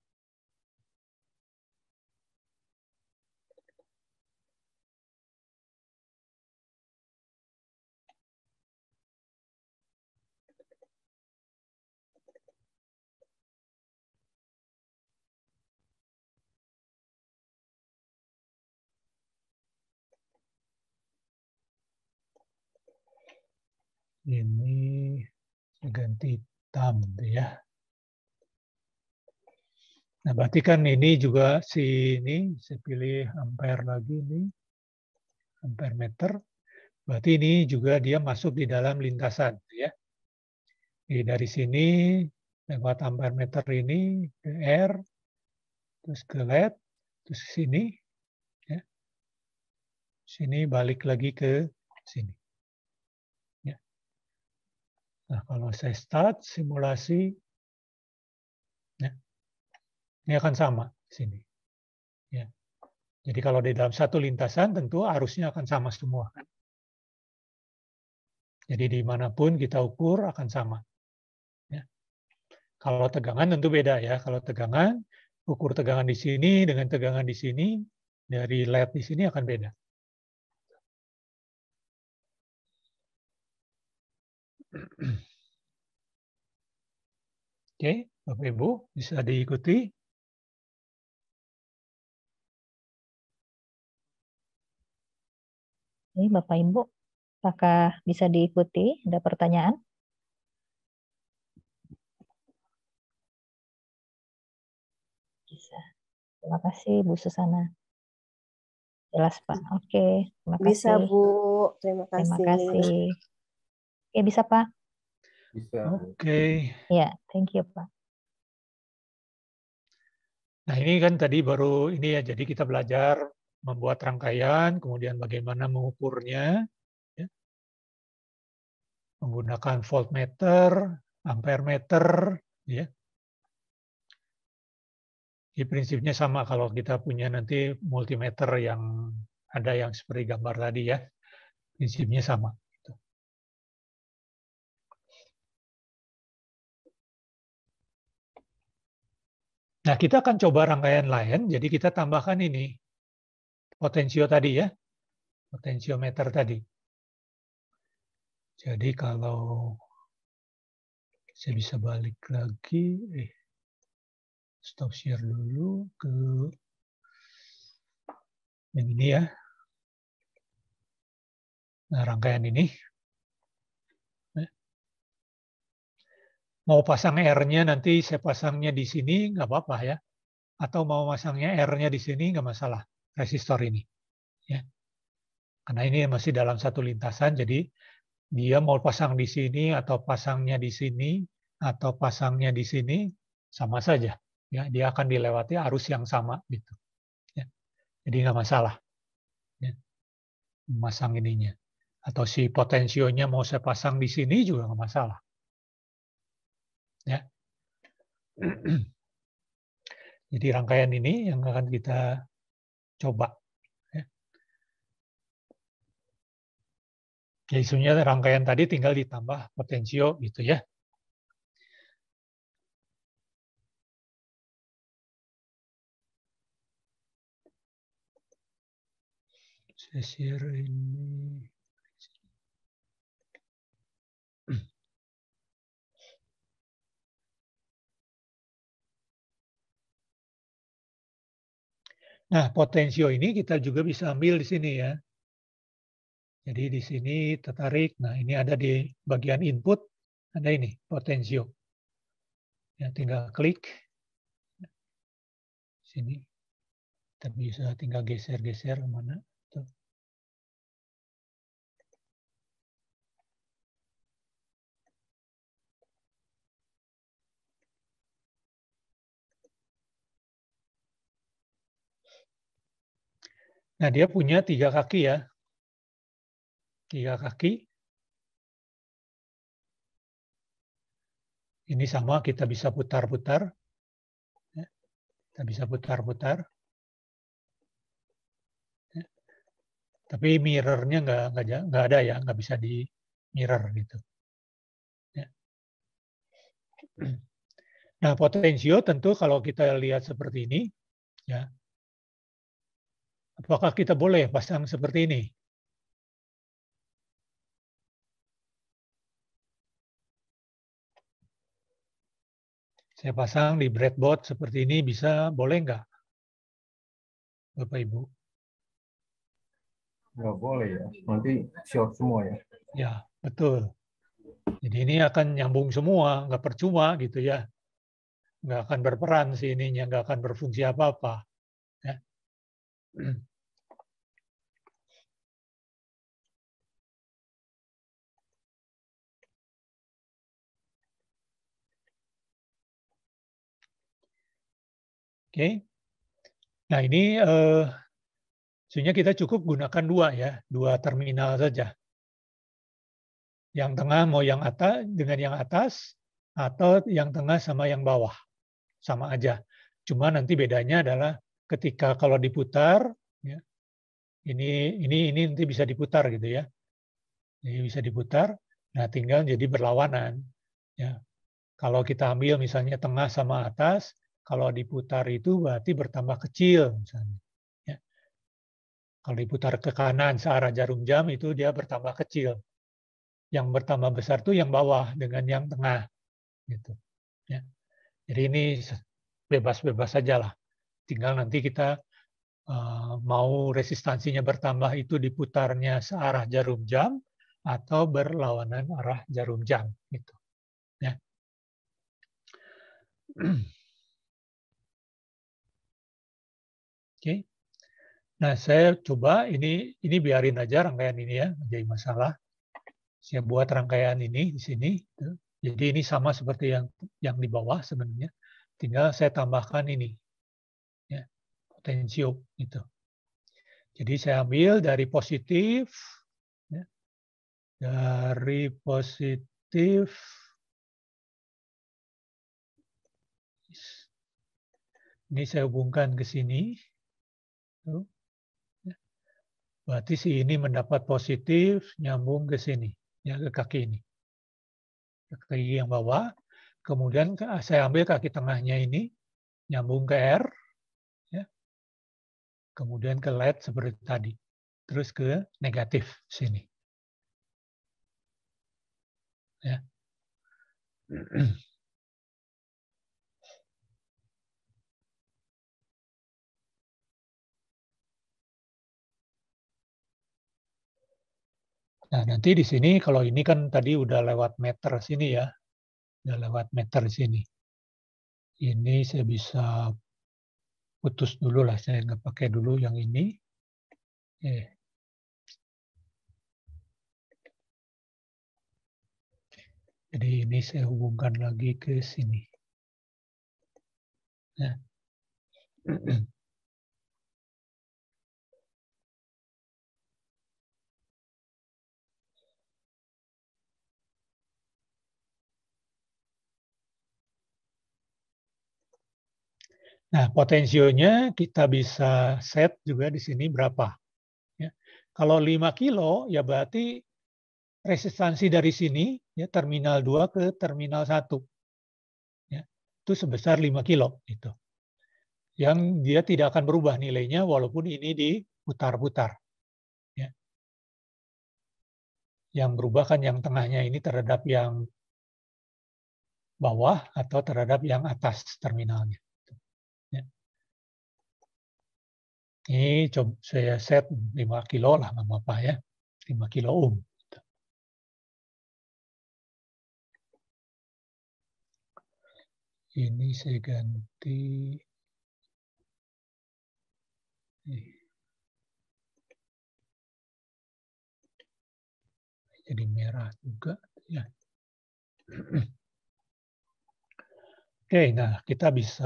ini ganti hitam ya. Nah, berarti kan ini juga sini saya pilih ampere lagi ini, ampere meter. Berarti ini juga dia masuk di dalam lintasan. Gitu ya. Jadi dari sini lewat ampere meter ini ke R, terus ke LED, terus ke sini. Ya. Sini balik lagi ke sini. Ya. Nah, kalau saya start simulasi, ya. Ini akan sama di sini. Ya. Jadi kalau di dalam satu lintasan tentu arusnya akan sama semua. Kan? Jadi dimanapun kita ukur akan sama. Ya. Kalau tegangan tentu beda ya. Kalau tegangan, ukur tegangan di sini dengan tegangan di sini, dari led di sini akan beda. Oke, okay, Bapak Ibu bisa diikuti. Ini Bapak Ibu, apakah bisa diikuti? Ada pertanyaan? Bisa. Terima kasih Bu Susana. Jelas Pak. Oke, terima kasih. Bisa Bu. Terima kasih. Terima kasih. Oke, bisa Pak? Bisa. Oke. Okay. Ya, thank you Pak. Nah ini kan tadi baru ini ya, jadi kita belajar membuat rangkaian, kemudian bagaimana mengukurnya, ya. menggunakan voltmeter, ampere meter, ya. Di prinsipnya sama kalau kita punya nanti multimeter yang ada yang seperti gambar tadi ya, prinsipnya sama. Gitu. Nah, kita akan coba rangkaian lain, jadi kita tambahkan ini potensio tadi ya, potensiometer tadi. Jadi kalau saya bisa balik lagi, eh, stop share dulu ke yang ini ya. Nah, rangkaian ini. Eh. Mau pasang R-nya nanti saya pasangnya di sini, nggak apa-apa ya. Atau mau pasangnya R-nya di sini, nggak masalah resistor ini. Ya. Karena ini masih dalam satu lintasan, jadi dia mau pasang di sini atau pasangnya di sini atau pasangnya di sini sama saja. Ya, dia akan dilewati arus yang sama gitu. Ya. Jadi nggak masalah. Ya. Masang ininya atau si potensionya mau saya pasang di sini juga nggak masalah. Ya. Jadi rangkaian ini yang akan kita coba. Ya, ya isunya rangkaian tadi tinggal ditambah potensio gitu ya. Sesir ini Nah, potensio ini kita juga bisa ambil di sini ya. Jadi di sini tertarik. Nah, ini ada di bagian input, ada ini, potensio. Ya, tinggal klik. Sini. Kita bisa tinggal geser-geser kemana. -geser Nah, dia punya tiga kaki ya. Tiga kaki. Ini sama, kita bisa putar-putar. Ya, kita bisa putar-putar. Ya, tapi mirrornya nggak, nggak ada ya, nggak bisa di mirror gitu. Ya. Nah, potensio tentu kalau kita lihat seperti ini, ya Apakah kita boleh pasang seperti ini? Saya pasang di breadboard seperti ini bisa boleh nggak? Bapak Ibu. Nggak boleh ya, nanti short semua ya. Ya, betul. Jadi ini akan nyambung semua, nggak percuma gitu ya. Nggak akan berperan sih ininya, nggak akan berfungsi apa-apa. Oke. Okay. Nah, ini uh, sebenarnya kita cukup gunakan dua ya, dua terminal saja. Yang tengah mau yang atas dengan yang atas atau yang tengah sama yang bawah. Sama aja. Cuma nanti bedanya adalah ketika kalau diputar ya, ini ini ini nanti bisa diputar gitu ya ini bisa diputar nah tinggal jadi berlawanan ya kalau kita ambil misalnya tengah sama atas kalau diputar itu berarti bertambah kecil misalnya ya. kalau diputar ke kanan searah jarum jam itu dia bertambah kecil yang bertambah besar tuh yang bawah dengan yang tengah gitu ya jadi ini bebas-bebas saja lah Tinggal nanti kita uh, mau resistansinya bertambah itu diputarnya searah jarum jam atau berlawanan arah jarum jam gitu. Ya. Oke. Okay. Nah, saya coba ini ini biarin aja rangkaian ini ya, jadi masalah. Saya buat rangkaian ini di sini. Gitu. Jadi ini sama seperti yang yang di bawah sebenarnya. Tinggal saya tambahkan ini potensio itu Jadi saya ambil dari positif, ya, dari positif ini saya hubungkan ke sini. Ya. Berarti si ini mendapat positif, nyambung ke sini, ya ke kaki ini. Ke kaki yang bawah, kemudian saya ambil kaki tengahnya ini, nyambung ke R, kemudian ke LED seperti tadi, terus ke negatif sini. Ya. Nah, nanti di sini kalau ini kan tadi udah lewat meter sini ya. Udah lewat meter sini. Ini saya bisa putus dulu lah saya nggak pakai dulu yang ini eh. jadi ini saya hubungkan lagi ke sini nah Nah, potensionya kita bisa set juga di sini berapa. Ya. Kalau 5 kilo, ya berarti resistansi dari sini, ya terminal 2 ke terminal 1. Ya, itu sebesar 5 kilo. Itu. Yang dia tidak akan berubah nilainya walaupun ini diputar-putar. Ya. Yang berubah kan yang tengahnya ini terhadap yang bawah atau terhadap yang atas terminalnya. Ini coba saya set 5 kilo lah nggak apa-apa ya. 5 kilo ohm. Um, gitu. Ini saya ganti jadi merah juga ya. Oke, nah kita bisa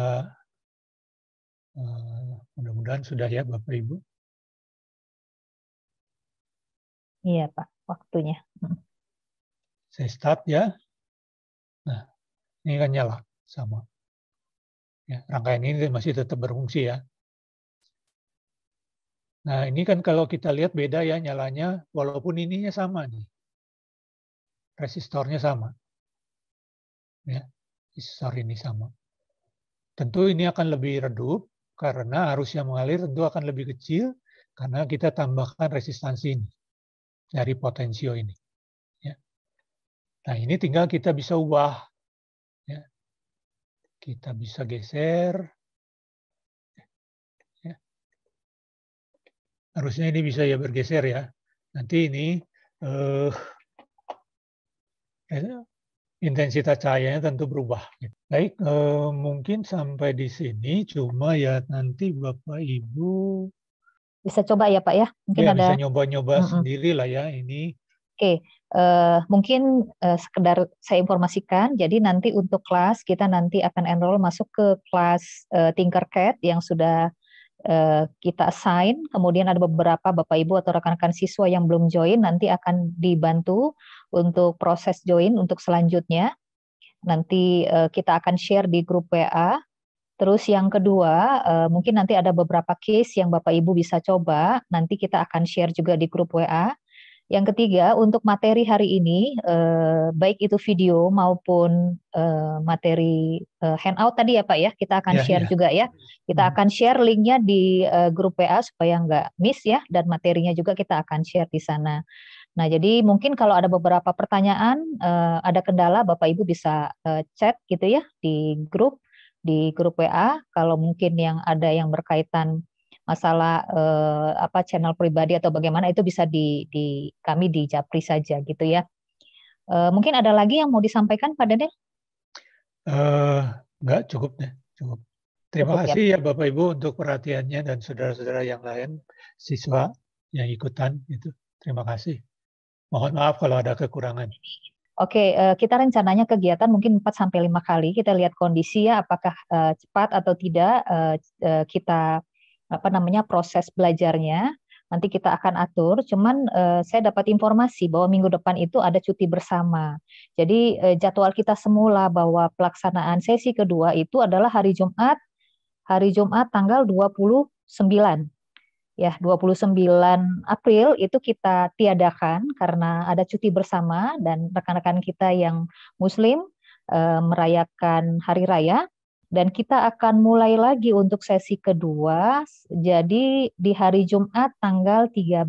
Eh, mudah-mudahan sudah ya Bapak Ibu. Iya Pak, waktunya. Hmm. Saya start ya. Nah, ini kan nyala sama. Ya, rangkaian ini masih tetap berfungsi ya. Nah, ini kan kalau kita lihat beda ya nyalanya, walaupun ininya sama nih. Resistornya sama. Ya, resistor ini sama. Tentu ini akan lebih redup karena arus yang mengalir tentu akan lebih kecil karena kita tambahkan resistansi ini dari potensio ini. Ya. Nah ini tinggal kita bisa ubah. Ya. Kita bisa geser. Ya. ini bisa ya bergeser ya. Nanti ini eh, eh intensitas cahayanya tentu berubah. Baik, eh, mungkin sampai di sini cuma ya nanti Bapak Ibu bisa coba ya Pak ya. Mungkin ya, ada bisa nyoba-nyoba mm -hmm. sendiri lah ya ini. Oke, okay. uh, eh, mungkin uh, sekedar saya informasikan. Jadi nanti untuk kelas kita nanti akan enroll masuk ke kelas uh, Tinkercad yang sudah Eh, kita assign, kemudian ada beberapa Bapak Ibu atau rekan-rekan siswa yang belum join nanti akan dibantu untuk proses join untuk selanjutnya. Nanti eh, kita akan share di grup WA. Terus yang kedua, eh, mungkin nanti ada beberapa case yang Bapak Ibu bisa coba, nanti kita akan share juga di grup WA. Yang ketiga, untuk materi hari ini, eh, baik itu video maupun eh, materi eh, handout tadi ya Pak ya, kita akan ya, share ya. juga ya. Kita hmm. akan share linknya di eh, grup WA supaya nggak miss ya, dan materinya juga kita akan share di sana. Nah, jadi mungkin kalau ada beberapa pertanyaan, eh, ada kendala, Bapak Ibu bisa eh, chat gitu ya di grup di grup WA. Kalau mungkin yang ada yang berkaitan masalah eh, apa channel pribadi atau bagaimana itu bisa di, di kami di Japri saja gitu ya. Eh, mungkin ada lagi yang mau disampaikan Pak deh. Uh, enggak cukup deh, cukup. Terima cukup, ya. kasih ya. ya Bapak Ibu untuk perhatiannya dan saudara-saudara yang lain siswa yang ikutan itu. Terima kasih. Mohon maaf kalau ada kekurangan. Oke, eh, kita rencananya kegiatan mungkin 4 sampai 5 kali. Kita lihat kondisi ya apakah eh, cepat atau tidak eh, kita apa namanya proses belajarnya nanti kita akan atur. Cuman eh, saya dapat informasi bahwa minggu depan itu ada cuti bersama. Jadi eh, jadwal kita semula bahwa pelaksanaan sesi kedua itu adalah hari Jumat, hari Jumat tanggal 29. Ya, 29 April itu kita tiadakan karena ada cuti bersama dan rekan-rekan kita yang muslim eh, merayakan hari raya dan kita akan mulai lagi untuk sesi kedua jadi di hari Jumat tanggal 13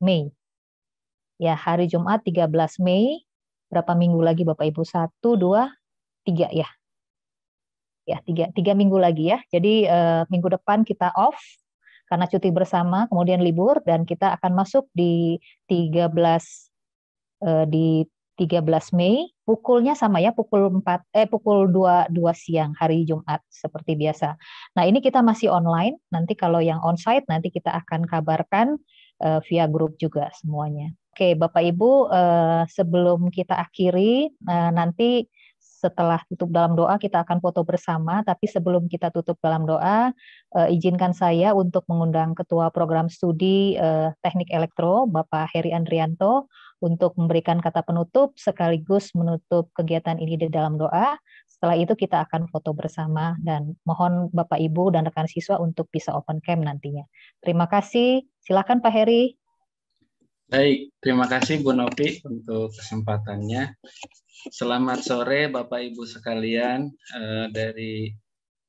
Mei. Ya, hari Jumat 13 Mei. Berapa minggu lagi Bapak Ibu? Satu, dua, tiga ya. Ya, tiga, tiga minggu lagi ya. Jadi eh, minggu depan kita off karena cuti bersama, kemudian libur, dan kita akan masuk di 13 eh, di 13 Mei, pukulnya sama ya, pukul 4 eh pukul 2 2 siang hari Jumat seperti biasa. Nah, ini kita masih online. Nanti kalau yang onsite nanti kita akan kabarkan uh, via grup juga semuanya. Oke, Bapak Ibu, uh, sebelum kita akhiri uh, nanti setelah tutup dalam doa kita akan foto bersama, tapi sebelum kita tutup dalam doa, uh, izinkan saya untuk mengundang Ketua Program Studi uh, Teknik Elektro, Bapak Heri Andrianto untuk memberikan kata penutup sekaligus menutup kegiatan ini di dalam doa. Setelah itu kita akan foto bersama dan mohon Bapak Ibu dan rekan siswa untuk bisa open cam nantinya. Terima kasih. Silakan Pak Heri. Baik, terima kasih Bu Novi untuk kesempatannya. Selamat sore Bapak Ibu sekalian uh, dari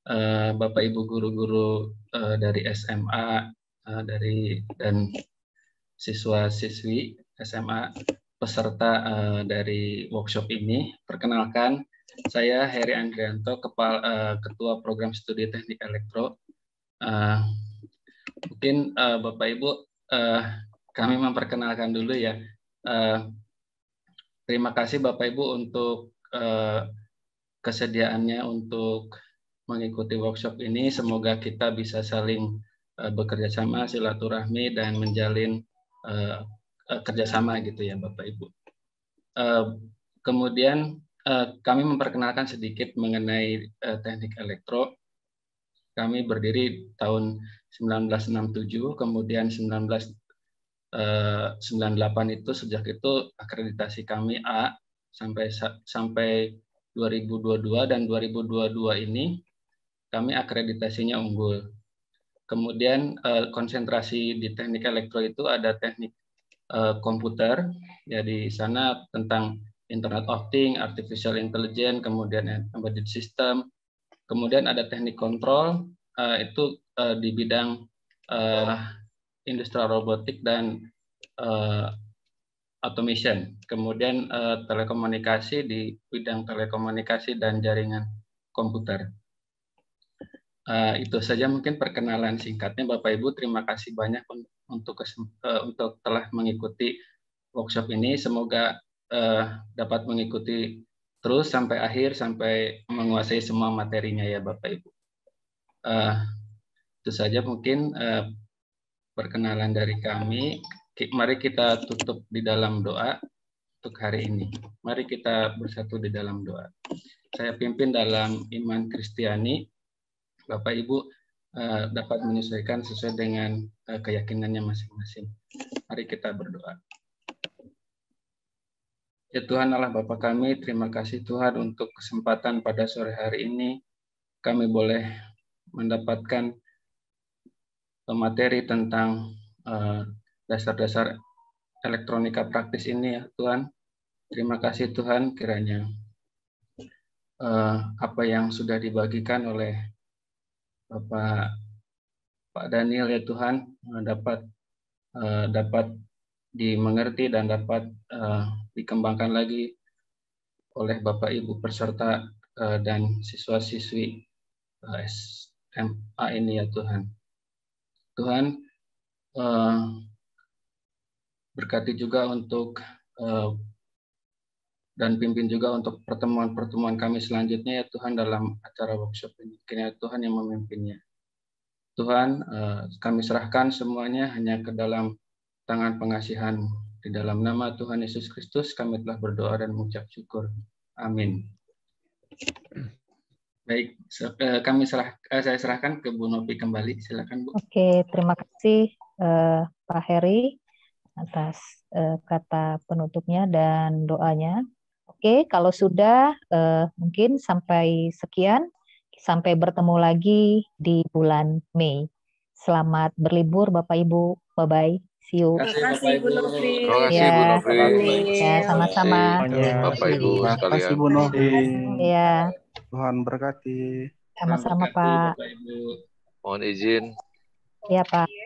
uh, Bapak Ibu guru-guru uh, dari SMA dari dan siswa-siswi SMA peserta uh, dari workshop ini. Perkenalkan, saya Heri Andrianto, Kepala, uh, eh, Ketua Program Studi Teknik Elektro. Uh, mungkin uh, Bapak Ibu, uh, kami memperkenalkan dulu ya. Uh, terima kasih Bapak Ibu untuk uh, kesediaannya untuk mengikuti workshop ini. Semoga kita bisa saling uh, bekerja sama, silaturahmi, dan menjalin uh, Eh, kerjasama gitu ya Bapak Ibu. Eh, kemudian eh, kami memperkenalkan sedikit mengenai teknik elektro. Kami berdiri tahun 1967, kemudian 1998 itu sejak itu akreditasi kami A sampai sampai 2022 dan 2022 ini kami akreditasinya unggul. Kemudian konsentrasi di teknik elektro itu ada teknik Eh, komputer. Ya di sana tentang Internet of Things, Artificial Intelligence, kemudian embedded system, kemudian ada teknik kontrol uh, itu uh, di bidang uh, industrial robotik dan uh, automation. Kemudian uh, telekomunikasi di bidang telekomunikasi dan jaringan komputer. Uh, itu saja mungkin perkenalan singkatnya Bapak Ibu. Terima kasih banyak untuk uh, untuk telah mengikuti workshop ini. Semoga uh, dapat mengikuti terus sampai akhir sampai menguasai semua materinya ya Bapak Ibu. Uh, itu saja mungkin uh, perkenalan dari kami. Mari kita tutup di dalam doa untuk hari ini. Mari kita bersatu di dalam doa. Saya pimpin dalam iman Kristiani Bapak Ibu eh, dapat menyesuaikan sesuai dengan eh, keyakinannya masing-masing. Mari kita berdoa. Ya Tuhan Allah Bapa kami, terima kasih Tuhan untuk kesempatan pada sore hari ini kami boleh mendapatkan materi tentang eh, dasar-dasar elektronika praktis ini ya Tuhan. Terima kasih Tuhan kiranya apa yang sudah dibagikan oleh Bapak Pak Daniel ya Tuhan eh, dapat eh, dapat dimengerti dan dapat eh, dikembangkan lagi oleh Bapak Ibu peserta dan siswa-siswi SMA ini ya Tuhan. Tuhan berkati juga untuk dan pimpin juga untuk pertemuan-pertemuan kami selanjutnya ya Tuhan dalam acara workshop ini. Kiranya Tuhan yang memimpinnya. Tuhan, eh, kami serahkan semuanya hanya ke dalam tangan pengasihan. Di dalam nama Tuhan Yesus Kristus kami telah berdoa dan mengucap syukur. Amin. Baik, eh, kami serah, eh, saya serahkan ke Bu Novi kembali. Silakan Bu. Oke, terima kasih Pak Heri atas kata penutupnya dan doanya. Oke, kalau sudah eh, mungkin sampai sekian. Sampai bertemu lagi di bulan Mei. Selamat berlibur Bapak Ibu. Bye-bye. See you. Terima kasih Bu Novi. Terima kasih Bu Novi. Ya, sama-sama. Ya, Bapak Ibu sekalian. Terima kasih Bu Novi. Ya. Tuhan berkati. Sama-sama Pak. Mohon izin. Ya Pak.